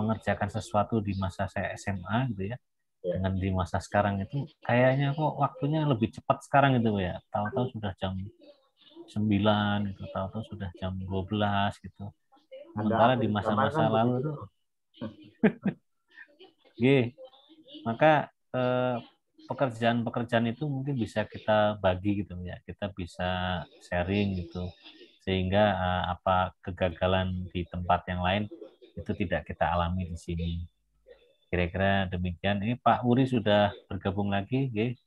mengerjakan sesuatu di masa saya SMA gitu ya dengan di masa sekarang itu kayaknya kok waktunya lebih cepat sekarang gitu ya tahu-tahu sudah jam 9 gitu tahu-tahu sudah jam 12 gitu sementara di masa-masa lalu itu G maka eh, pekerjaan-pekerjaan itu mungkin bisa kita bagi gitu ya kita bisa sharing gitu sehingga eh, apa kegagalan di tempat yang lain itu tidak kita alami di sini Kira-kira demikian. Ini Pak Uri sudah bergabung lagi, guys.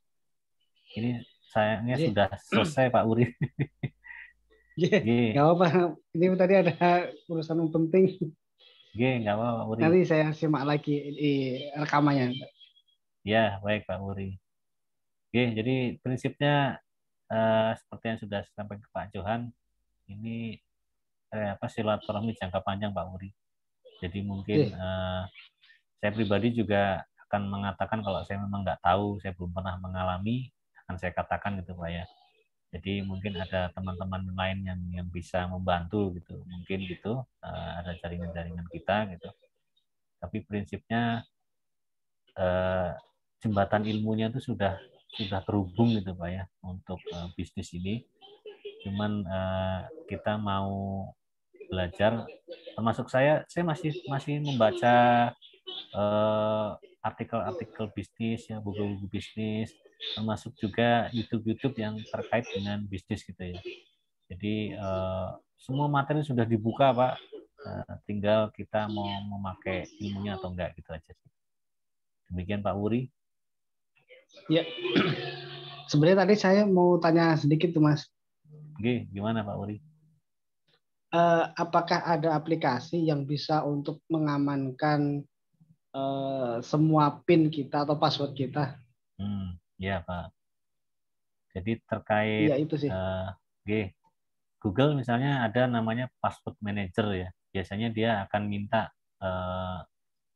Ini sayangnya iya. sudah selesai Pak Uri. Iya. Nggak apa, ini tadi ada urusan yang penting. Ye, nggak apa Pak Uri. Nanti saya simak lagi rekamannya. Ya, baik Pak Uri. Oke, jadi prinsipnya eh, seperti yang sudah sampai ke Pak Johan, ini eh, apa silaturahmi jangka panjang Pak Uri. Jadi mungkin iya. eh, saya pribadi juga akan mengatakan kalau saya memang nggak tahu, saya belum pernah mengalami, akan saya katakan gitu Pak ya. Jadi mungkin ada teman-teman lain yang yang bisa membantu gitu, mungkin gitu eh, ada jaringan-jaringan kita gitu. Tapi prinsipnya eh, jembatan ilmunya itu sudah sudah terhubung gitu pak ya untuk eh, bisnis ini. Cuman kita mau belajar, termasuk saya, saya masih masih membaca Eh, artikel-artikel bisnis, ya buku-buku bisnis, termasuk juga YouTube-YouTube yang terkait dengan bisnis gitu ya. Jadi eh, semua materi sudah dibuka pak, eh, tinggal kita mau memakai ilmunya atau enggak gitu aja. Demikian Pak Wuri. Ya, sebenarnya tadi saya mau tanya sedikit tuh mas. Oke, gimana Pak Wuri? apakah ada aplikasi yang bisa untuk mengamankan Eh, semua PIN kita atau password kita. Hmm, ya Pak. Jadi terkait ya, itu sih. Uh, G, Google misalnya ada namanya password manager ya. Biasanya dia akan minta uh,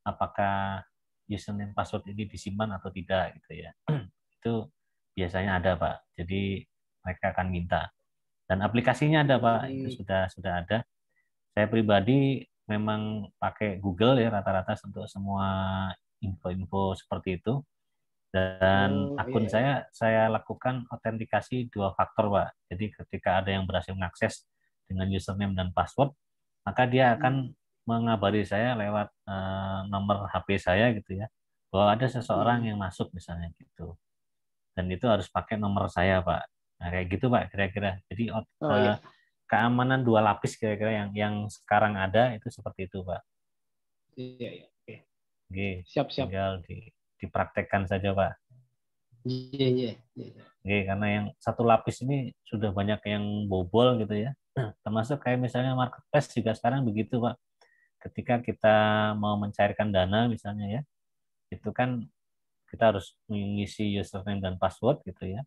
apakah username password ini disimpan atau tidak gitu ya. itu biasanya ada Pak. Jadi mereka akan minta. Dan aplikasinya ada Pak, Hmm. itu sudah sudah ada. Saya pribadi memang pakai Google ya rata-rata untuk semua info-info seperti itu. Dan oh, iya, akun iya. saya saya lakukan autentikasi dua faktor, Pak. Jadi ketika ada yang berhasil mengakses dengan username dan password, maka dia hmm. akan hmm. mengabari saya lewat uh, nomor HP saya gitu ya, bahwa ada seseorang hmm. yang masuk misalnya gitu. Dan itu harus pakai nomor saya, Pak. Nah, kayak gitu, Pak, kira-kira. Jadi oh, iya eh, keamanan dua lapis kira-kira yang yang sekarang ada itu seperti itu, Pak. Iya, iya. Oke. Siap, siap. Tinggal di, dipraktekkan saja, Pak. Iya, iya, iya. Oke, karena yang satu lapis ini sudah banyak yang bobol gitu ya. Termasuk kayak misalnya marketplace juga sekarang begitu, Pak. Ketika kita mau mencairkan dana misalnya ya, itu kan kita harus mengisi username dan password gitu ya.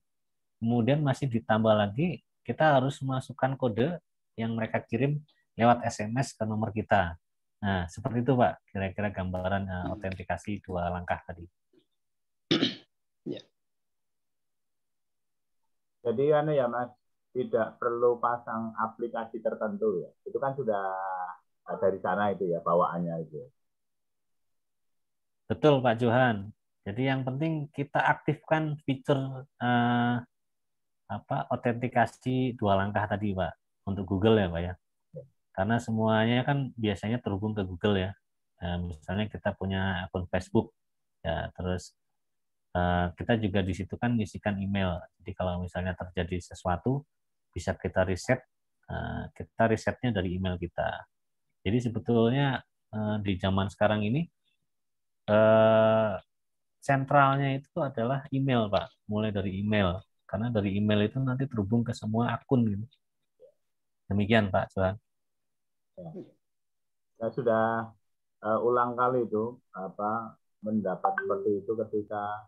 Kemudian masih ditambah lagi kita harus masukkan kode yang mereka kirim lewat SMS ke nomor kita. Nah, seperti itu Pak, kira-kira gambaran uh, autentikasi dua langkah tadi. Ya. Jadi anu ya Mas, tidak perlu pasang aplikasi tertentu ya. Itu kan sudah dari sana itu ya bawaannya itu. Betul Pak Johan. Jadi yang penting kita aktifkan fitur uh, apa otentikasi dua langkah tadi pak untuk Google ya pak ya. ya karena semuanya kan biasanya terhubung ke Google ya nah, misalnya kita punya akun Facebook ya terus uh, kita juga di situ kan isikan email jadi kalau misalnya terjadi sesuatu bisa kita riset uh, eh, kita risetnya dari email kita jadi sebetulnya uh, di zaman sekarang ini sentralnya itu adalah email pak mulai dari email karena dari email itu nanti terhubung ke semua akun gitu. Demikian Pak Johan. Ya. Saya sudah uh, ulang kali itu apa mendapat seperti itu ketika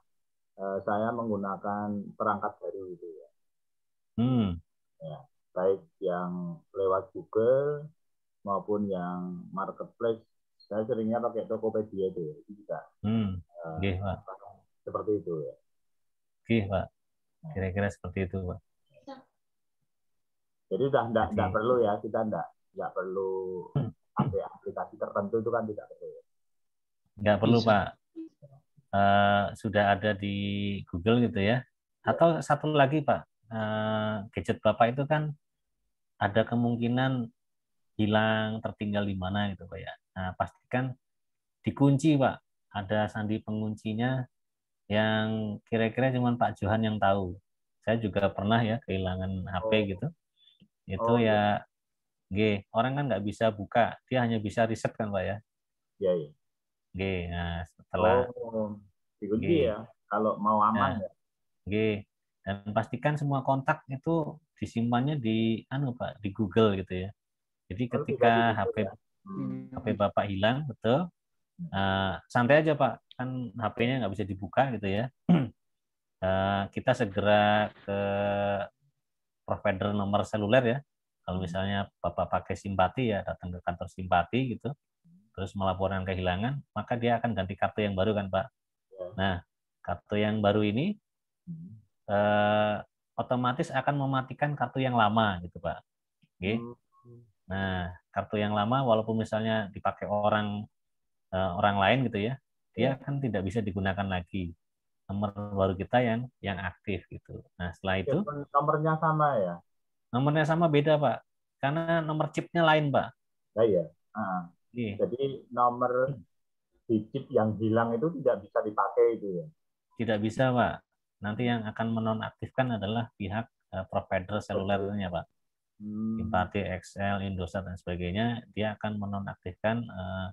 uh, saya menggunakan perangkat baru itu ya. Hmm. ya. Baik yang lewat Google maupun yang marketplace, saya seringnya pakai Tokopedia itu ya. Itu juga. Hmm. Uh, eh, okay, Pak. Seperti itu ya. Oke Pak. Hmm. Kira-kira seperti itu, Pak. Iya. Jadi sudah tidak perlu ya, kita tidak tidak perlu hmm. ya, aplikasi tertentu itu kan tidak perlu ya. nggak perlu perlu, Pak. Uh, sudah ada di Google gitu ya. Iya. Atau satu lagi, Pak. Uh, gadget Bapak itu kan ada kemungkinan hilang, tertinggal di mana gitu Pak ya. Nah, pastikan dikunci Pak. Ada sandi penguncinya yang kira-kira cuma Pak Johan yang tahu. Saya juga pernah ya kehilangan HP oh. gitu. Itu oh, iya. ya G, orang kan nggak bisa buka, dia hanya bisa riset kan Pak ya. Iya, iya. G, nah setelah oh, G. ya kalau mau nah, aman nah, ya. G. Dan pastikan semua kontak itu disimpannya di anu Pak, di Google gitu ya. Jadi oh, ketika HP ya. HP hmm. Bapak hilang, betul. Uh, santai aja Pak, kan HP-nya nggak bisa dibuka gitu ya. Uh, kita segera ke provider nomor seluler ya. Kalau hmm. misalnya Bapak pakai simpati ya datang ke kantor simpati gitu, terus melaporkan kehilangan, maka dia akan ganti kartu yang baru kan Pak. Nah, kartu yang baru ini uh, otomatis akan mematikan kartu yang lama gitu Pak. Okay. Hmm. Nah, kartu yang lama walaupun misalnya dipakai orang uh, orang lain gitu ya, dia ya kan tidak bisa digunakan lagi nomor baru kita yang yang aktif gitu. Nah setelah itu nomornya sama ya? Nomornya sama beda pak, karena nomor chipnya lain pak. Nah, ya. Nah, iya. Jadi nomor di chip yang hilang itu tidak bisa dipakai itu ya? Tidak bisa pak. Nanti yang akan menonaktifkan adalah pihak uh, provider selulernya pak. Hmm. Simpati, XL, Indosat dan sebagainya, dia akan menonaktifkan uh,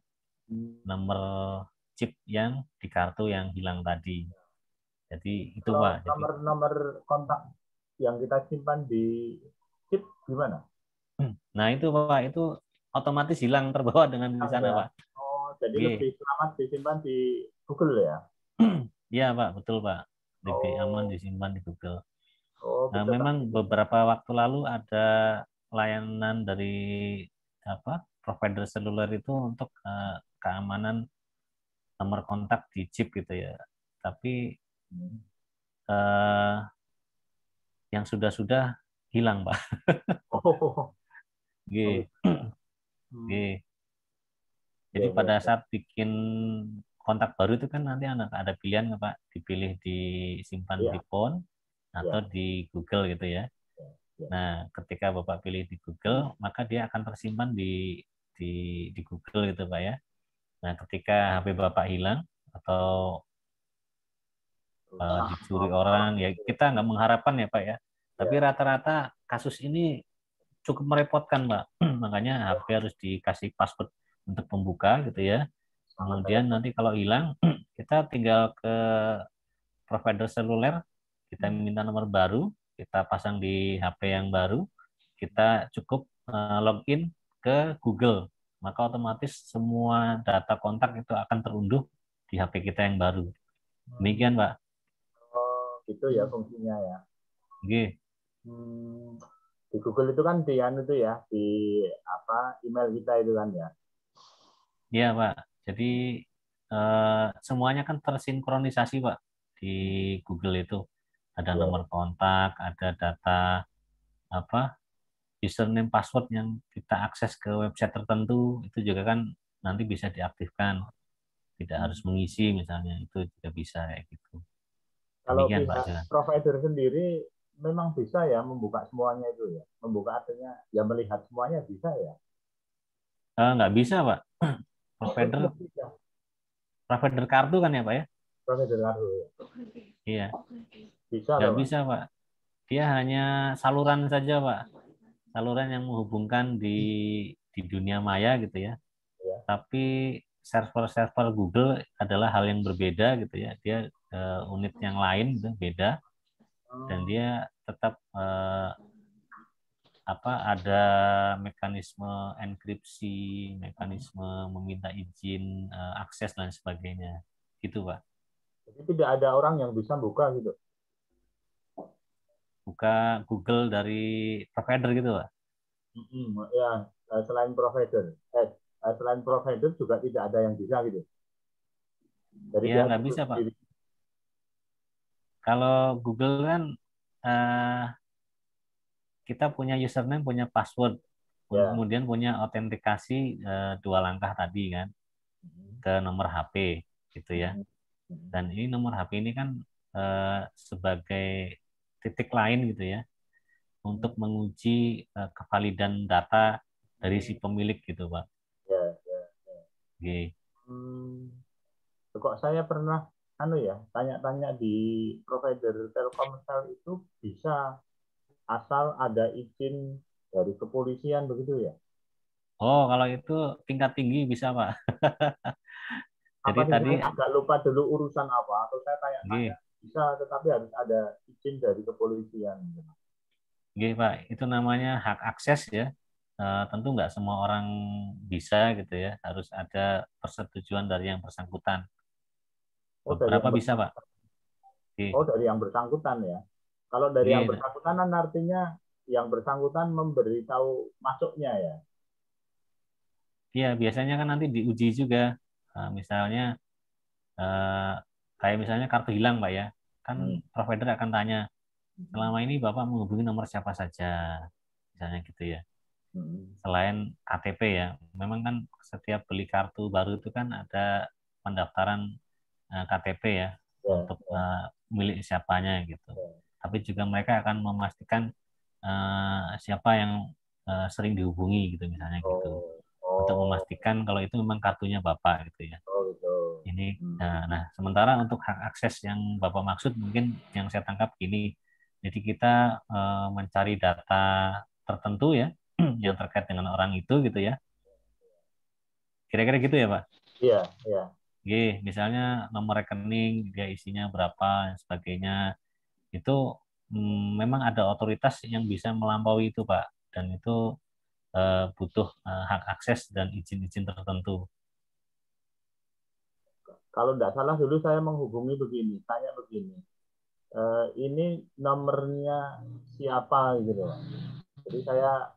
nomor chip yang di kartu yang hilang tadi. Jadi itu Kalau Pak. Nomor jadi. nomor kontak yang kita simpan di chip gimana? Nah itu Pak, itu otomatis hilang terbawa dengan di sana Pak. Oh, jadi okay. lebih selamat disimpan di Google ya? Iya Pak, betul Pak. Lebih oh. aman disimpan di Google. Oh, nah, memang beberapa waktu lalu ada layanan dari apa provider seluler itu untuk uh, keamanan nomor kontak di chip gitu ya. Tapi uh, yang sudah-sudah hilang, Pak. oh. G. Oh. G. Hmm. Jadi ya, pada ya. saat bikin kontak baru itu kan nanti anak ada pilihan nggak Pak? Dipilih disimpan ya. di phone atau ya. di Google gitu ya. Iya, iya. Nah, ketika Bapak pilih di Google, hmm. maka dia akan tersimpan di di di Google gitu Pak ya. Nah, ketika HP Bapak hilang atau uh, dicuri orang, ya kita nggak mengharapkan ya Pak ya. Tapi iya. rata-rata kasus ini cukup merepotkan Pak. Makanya HP harus dikasih password untuk pembuka gitu ya. Kemudian nanti kalau hilang, kita tinggal ke provider seluler, kita hmm. minta nomor baru, kita pasang di HP yang baru, kita cukup eh, login ke Google maka otomatis semua data kontak itu akan terunduh di HP kita yang baru. Demikian, Pak. Oh, gitu ya fungsinya ya. Oke. Hmm, di Google itu kan di anu itu ya, di apa email kita itu kan ya. Iya, Pak. Jadi eh, semuanya kan tersinkronisasi, Pak, di Google itu. Ada iya. nomor kontak, ada data apa username password yang kita akses ke website tertentu itu juga kan nanti bisa diaktifkan tidak harus hmm. mengisi misalnya itu juga bisa ya gitu kalau Demikian, pihak Pak provider sendiri memang bisa ya membuka semuanya itu ya membuka artinya ya melihat semuanya bisa ya eh, nggak bisa pak provider provider kartu kan ya pak ya provider kartu ya. iya bisa nggak bisa pak dia hanya saluran saja pak saluran yang menghubungkan di hmm. di dunia maya gitu ya. ya. Tapi server-server Google adalah hal yang berbeda gitu ya. Dia uh, unit yang lain gitu, beda dan dia tetap uh, apa ada mekanisme enkripsi, mekanisme meminta izin uh, akses dan sebagainya. Gitu, Pak. Jadi tidak ada orang yang bisa buka gitu buka Google dari provider gitu lah? ya selain provider, eh, selain provider eh, eh, juga tidak ada yang bisa gitu. Jadi ya nggak bisa pak. Diri. Kalau Google kan uh, kita punya username, punya password, yeah. kemudian punya autentikasi uh, dua langkah tadi kan mm-hmm. ke nomor HP gitu ya. Mm-hmm. Dan ini nomor HP ini kan uh, sebagai titik lain gitu ya untuk menguji uh, kevalidan data dari si pemilik gitu pak. Ya, ya, ya. Okay. Hmm, kok saya pernah anu ya tanya-tanya di provider Telkomsel itu bisa asal ada izin dari kepolisian begitu ya? Oh kalau itu tingkat tinggi bisa pak. Jadi tadi agak lupa dulu urusan apa atau saya tanya-tanya. Iya bisa tetapi harus ada izin dari kepolisian. Gitu. Oke Pak, itu namanya hak akses ya. E, tentu nggak semua orang bisa gitu ya, harus ada persetujuan dari yang bersangkutan. Oh, Berapa yang bisa Pak? Oke. Oh dari yang bersangkutan ya. Kalau dari Oke, iya, yang iya. bersangkutan kan artinya yang bersangkutan memberitahu masuknya ya. Iya, biasanya kan nanti diuji juga. Nah, misalnya eh, kayak misalnya kartu hilang Pak ya, kan hmm. provider akan tanya, hmm. selama ini Bapak menghubungi nomor siapa saja, misalnya gitu ya. Hmm. Selain KTP ya, memang kan setiap beli kartu baru itu kan ada pendaftaran eh, KTP ya, ya. untuk uh, milik siapanya gitu. Ya. Tapi juga mereka akan memastikan uh, siapa yang uh, sering dihubungi gitu misalnya gitu. oh. gitu, untuk oh. memastikan kalau itu memang kartunya Bapak gitu ya ini. Hmm. Nah, nah, sementara untuk hak akses yang Bapak maksud mungkin yang saya tangkap gini. Jadi kita e, mencari data tertentu ya yang terkait dengan orang itu gitu ya. Kira-kira gitu ya, Pak? Iya, iya. Oke, misalnya nomor rekening dia isinya berapa dan sebagainya. Itu mm, memang ada otoritas yang bisa melampaui itu, Pak. Dan itu eh, butuh eh, hak akses dan izin-izin tertentu kalau tidak salah dulu saya menghubungi begini, tanya begini, e, ini nomornya siapa gitu Jadi saya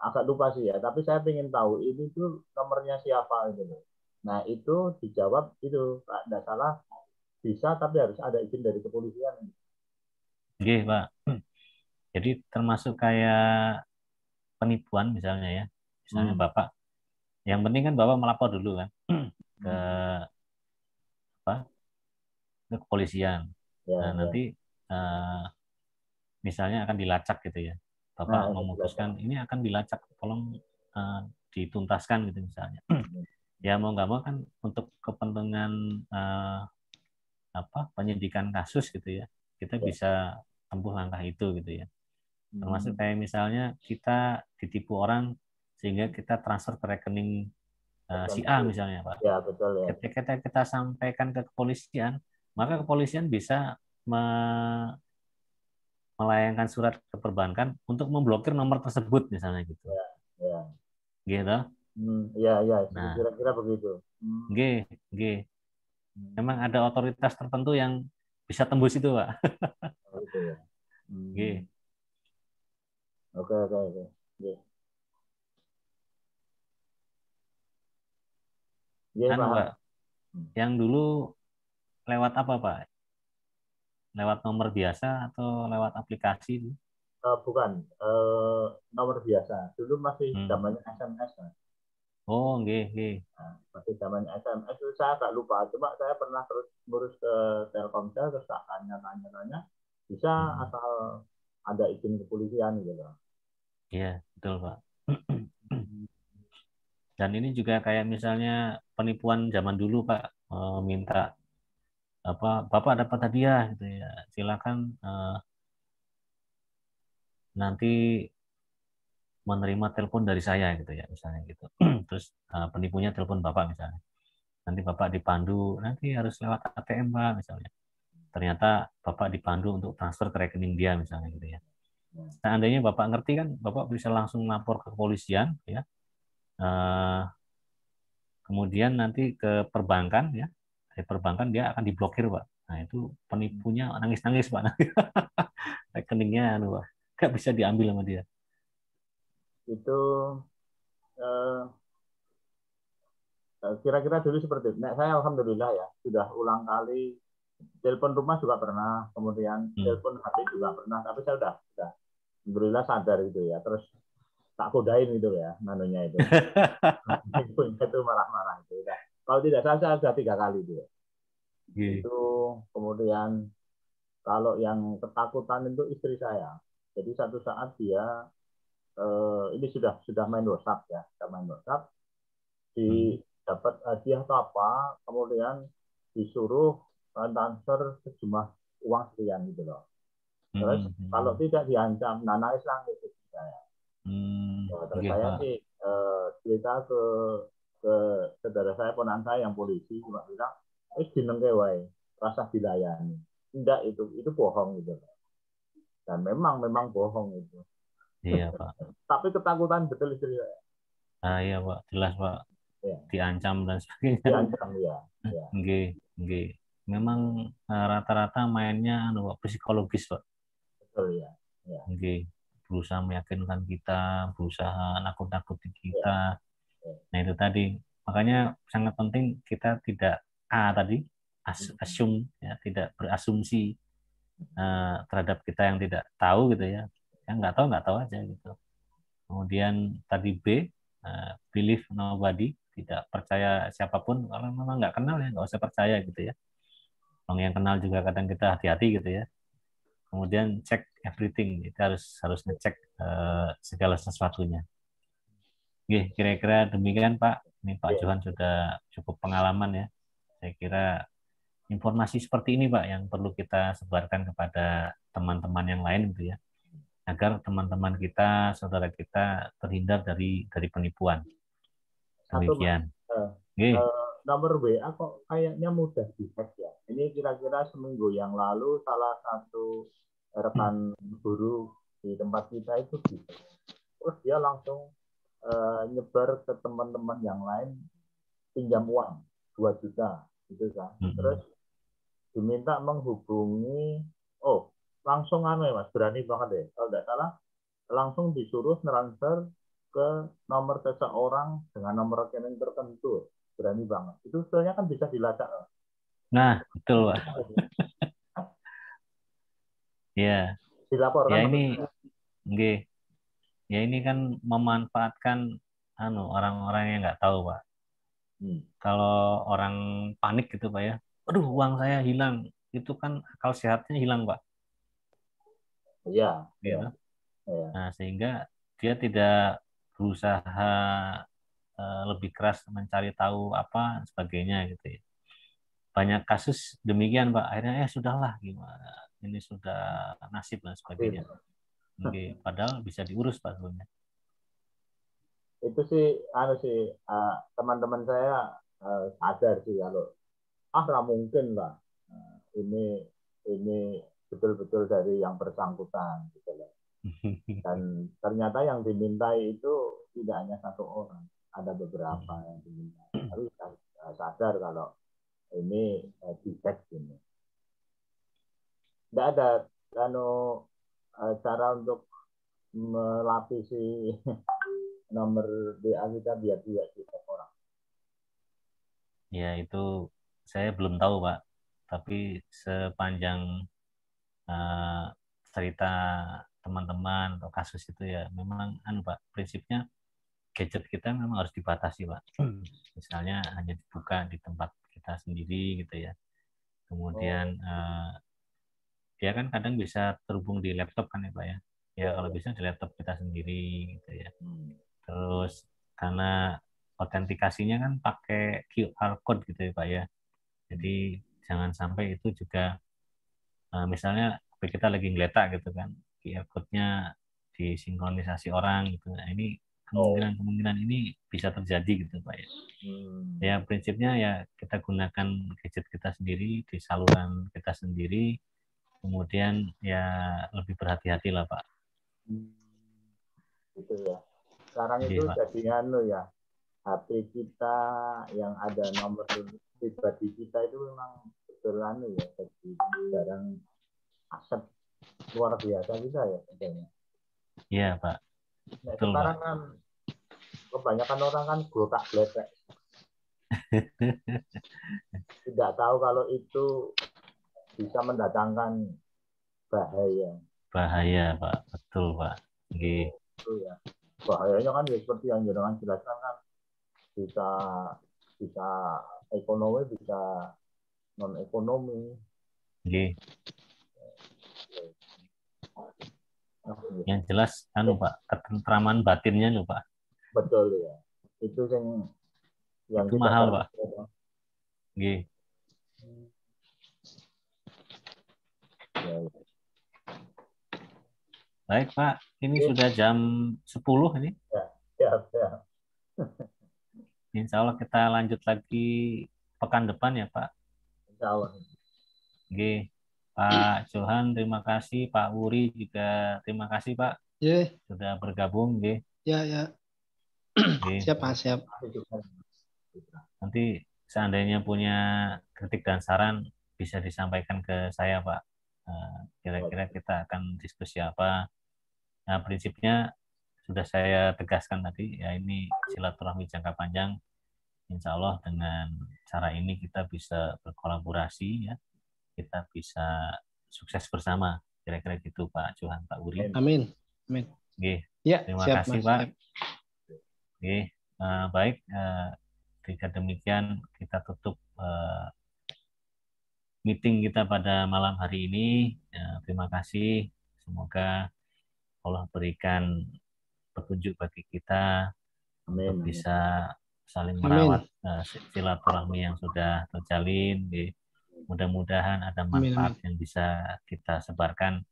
agak lupa sih ya, tapi saya ingin tahu ini tuh nomornya siapa gitu Nah itu dijawab itu tidak salah bisa tapi harus ada izin dari kepolisian. Oke pak. Jadi termasuk kayak penipuan misalnya ya, misalnya hmm. bapak. Yang penting kan bapak melapor dulu kan ke hmm apa ke kepolisian ya, nah, ya. nanti uh, misalnya akan dilacak gitu ya bapak nah, memutuskan ya. ini akan dilacak tolong uh, dituntaskan gitu misalnya hmm. ya mau nggak mau kan untuk kepentingan uh, apa penyidikan kasus gitu ya kita ya. bisa tempuh langkah itu gitu ya termasuk hmm. kayak misalnya kita ditipu orang sehingga kita transfer ke rekening uh, si A misalnya Pak. Ya, betul ya. Ketika kita, kita sampaikan ke kepolisian, maka kepolisian bisa me melayangkan surat ke perbankan untuk memblokir nomor tersebut misalnya gitu. Ya, ya. Gitu. Hmm, ya, ya. Nah, kira-kira begitu. Hmm. G, G. Hmm. Memang ada otoritas tertentu yang bisa tembus itu, Pak. Oh, gitu ya. hmm. Oke, oke, oke. G. Ya, kan, Pak. Hmm. Yang dulu lewat apa, Pak? Lewat nomor biasa atau lewat aplikasi? Uh, bukan, uh, nomor biasa. Dulu masih hmm. zamannya SMS, Pak. Oh, nggih, nggih. Nah, masih zaman SMS saya tak lupa. Cuma saya pernah terus ngurus ke Telkomsel terus tak tanya-tanya bisa hmm. asal ada izin kepolisian gitu. Iya, betul, Pak. Dan ini juga kayak misalnya penipuan zaman dulu Pak eh, minta apa Bapak dapat hadiah gitu ya. Silakan eh, nanti menerima telepon dari saya gitu ya misalnya gitu. Terus eh, penipunya telepon Bapak misalnya. Nanti Bapak dipandu, nanti harus lewat ATM Pak misalnya. Ternyata Bapak dipandu untuk transfer ke rekening dia misalnya gitu ya. Seandainya nah, Bapak ngerti kan, Bapak bisa langsung lapor ke kepolisian ya Eh, kemudian nanti ke perbankan ya dari perbankan dia akan diblokir pak nah itu penipunya nangis nangis pak rekeningnya anu pak nggak bisa diambil sama dia itu kira eh, kira-kira dulu seperti itu. Nah, saya alhamdulillah ya sudah ulang kali telepon rumah juga pernah kemudian hmm. telepon HP juga pernah tapi saya sudah sudah alhamdulillah sadar itu ya terus tak kodain itu ya manunya itu ibunya itu marah-marah itu kalau tidak salah saya sudah tiga kali itu yeah. Ya. itu kemudian kalau yang ketakutan itu istri saya jadi satu saat dia eh, ini sudah sudah main WhatsApp ya sudah main WhatsApp di hmm. dapat hadiah atau apa kemudian disuruh eh, transfer sejumlah uang sekian gitu loh hmm, terus hmm, hmm. kalau tidak diancam nah nangis nangis gitu, saya Hmm, nah, terus saya sih eh, cerita ke ke saudara saya ponan saya yang polisi cuma bilang eh jeneng kewai rasa dilayani tidak itu itu bohong gitu dan memang memang bohong itu iya pak tapi ketakutan betul istri saya ah iya pak jelas pak ya. diancam dan sebagainya diancam ya, ya. Nggih, memang eh, rata-rata mainnya anu pak psikologis pak betul ya, ya berusaha meyakinkan kita, berusaha nakut-nakuti iya. kita. Iya. Nah itu tadi makanya sangat penting kita tidak a tadi as, asum ya tidak berasumsi uh, terhadap kita yang tidak tahu gitu ya yang nggak tahu nggak tahu aja gitu kemudian tadi b uh, believe nobody tidak percaya siapapun karena memang nggak kenal ya nggak usah percaya gitu ya orang yang kenal juga kadang kita hati-hati gitu ya kemudian cek everything kita harus harus ngecek uh, segala sesuatunya Oke, kira-kira demikian Pak. Ini Pak iya. Johan sudah cukup pengalaman ya. Saya kira informasi seperti ini Pak yang perlu kita sebarkan kepada teman-teman yang lain gitu ya. Agar teman-teman kita, saudara kita terhindar dari dari penipuan. Demikian. Nah, Oke. Eh, nomor WA kok kayaknya mudah dihack ya. Ini kira-kira seminggu yang lalu salah satu rekan guru di tempat kita itu gitu. Terus dia langsung uh, nyebar ke teman-teman yang lain pinjam uang 2 juta gitu kan. Hmm. Terus diminta menghubungi oh langsung anu ya mas berani banget deh ya? kalau nggak salah langsung disuruh transfer ke nomor seseorang dengan nomor rekening tertentu berani banget. Itu sebenarnya kan bisa dilacak. Nah, betul, Pak. ya. Dilaporkan. Ya ini, okay. ya ini kan memanfaatkan anu orang-orang yang nggak tahu, Pak. Hmm. Kalau orang panik gitu, Pak ya. Aduh, uang saya hilang. Itu kan akal sehatnya hilang, Pak. Iya. Iya. ya. Nah, sehingga dia tidak berusaha Eh, lebih keras mencari tahu apa sebagainya gitu ya. Banyak kasus demikian Pak. Akhirnya ya sudahlah gimana. Ini sudah nasib dan sebagainya. Iya. Oke, padahal bisa diurus Pak sebenarnya. Itu sih anu sih eh, teman-teman saya sadar sih kalau ah nggak mungkin lah ini ini betul-betul dari yang bersangkutan gitu loh. Dan ternyata yang dimintai itu tidak hanya satu orang ada beberapa hmm. yang ingin harus sadar kalau ini eh, defect ini. Tidak ada kanu eh, cara untuk melapisi nomor WA kita biar dia kita orang. Ya itu saya belum tahu pak, tapi sepanjang uh, cerita teman-teman atau kasus itu ya memang anu pak prinsipnya gadget kita memang harus dibatasi pak hmm. misalnya hanya dibuka di tempat kita sendiri gitu ya kemudian oh. eh, dia kan kadang bisa terhubung di laptop kan ya pak ya ya kalau bisa di laptop kita sendiri gitu ya hmm. terus karena otentikasinya kan pakai QR code gitu ya pak ya jadi jangan sampai itu juga uh, misalnya kita lagi ngeletak gitu kan QR code-nya disinkronisasi orang gitu nah, ini kemungkinan-kemungkinan oh. ini bisa terjadi gitu Pak ya. Hmm. Ya prinsipnya ya kita gunakan gadget kita sendiri di saluran kita sendiri, kemudian ya lebih berhati-hati lah Pak. Hmm. Gitu ya. Sekarang jadi, iya, itu Pak. jadi anu ya, HP kita yang ada nomor pribadi kita itu memang betul anu ya, jadi jarang aset luar biasa bisa ya. ya? Iya Pak sekarang kan kebanyakan orang kan tak glepek. Tidak tahu kalau itu bisa mendatangkan bahaya. Bahaya, Pak. Betul, Pak. Oke. betul ya. Bahayanya kan ya seperti yang jenengan jelaskan kan bisa bisa ekonomi bisa non ekonomi. Oke yang jelas kan, pak ketentraman batinnya pak betul ya itu yang yang itu mahal pak G. baik pak ini sudah jam 10 ini ya, ya, ya. Insya Allah kita lanjut lagi pekan depan ya Pak. Insya Allah. Oke. Pak Johan, terima kasih. Pak Wuri juga terima kasih Pak. Yeah. Sudah bergabung. Ya, yeah. ya. Yeah, siap Pak, siap. Nanti seandainya punya kritik dan saran bisa disampaikan ke saya Pak. Eh, kira-kira kita akan diskusi apa. Nah, prinsipnya sudah saya tegaskan tadi, ya ini silaturahmi jangka panjang. Insya Allah dengan cara ini kita bisa berkolaborasi ya kita bisa sukses bersama. Kira-kira gitu Pak Johan, Pak Uri. Amin. Amin. Oke. Ya, Terima siap, kasih Pak. Oke, uh, baik. Uh, demikian kita tutup uh, meeting kita pada malam hari ini. Uh, terima kasih. Semoga Allah berikan petunjuk bagi kita amin, untuk bisa saling merawat uh, silaturahmi yang sudah terjalin. Gih. Mudah-mudahan ada manfaat amin, amin. yang bisa kita sebarkan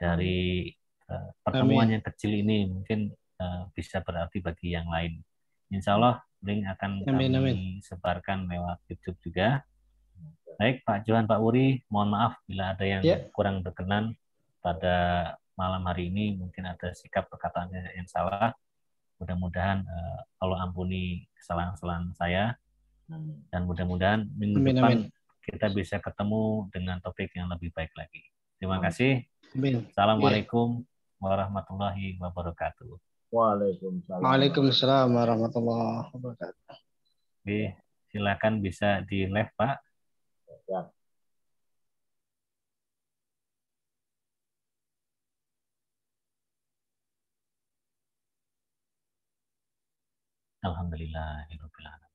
dari uh, pertemuan amin. yang kecil ini. Mungkin uh, bisa berarti bagi yang lain. Insya Allah link akan amin, kami amin. sebarkan lewat YouTube juga. Baik Pak Johan, Pak Uri, mohon maaf bila ada yang yeah. kurang berkenan pada malam hari ini. Mungkin ada sikap perkataannya yang salah. Mudah-mudahan uh, Allah ampuni kesalahan-kesalahan saya dan mudah-mudahan minggu amin, depan amin kita bisa ketemu dengan topik yang lebih baik lagi. Terima kasih. Amin. Assalamualaikum warahmatullahi wabarakatuh. Waalaikumsalam. Waalaikumsalam warahmatullahi wabarakatuh. Oke, silakan bisa di live, Pak. Ya. Alhamdulillah.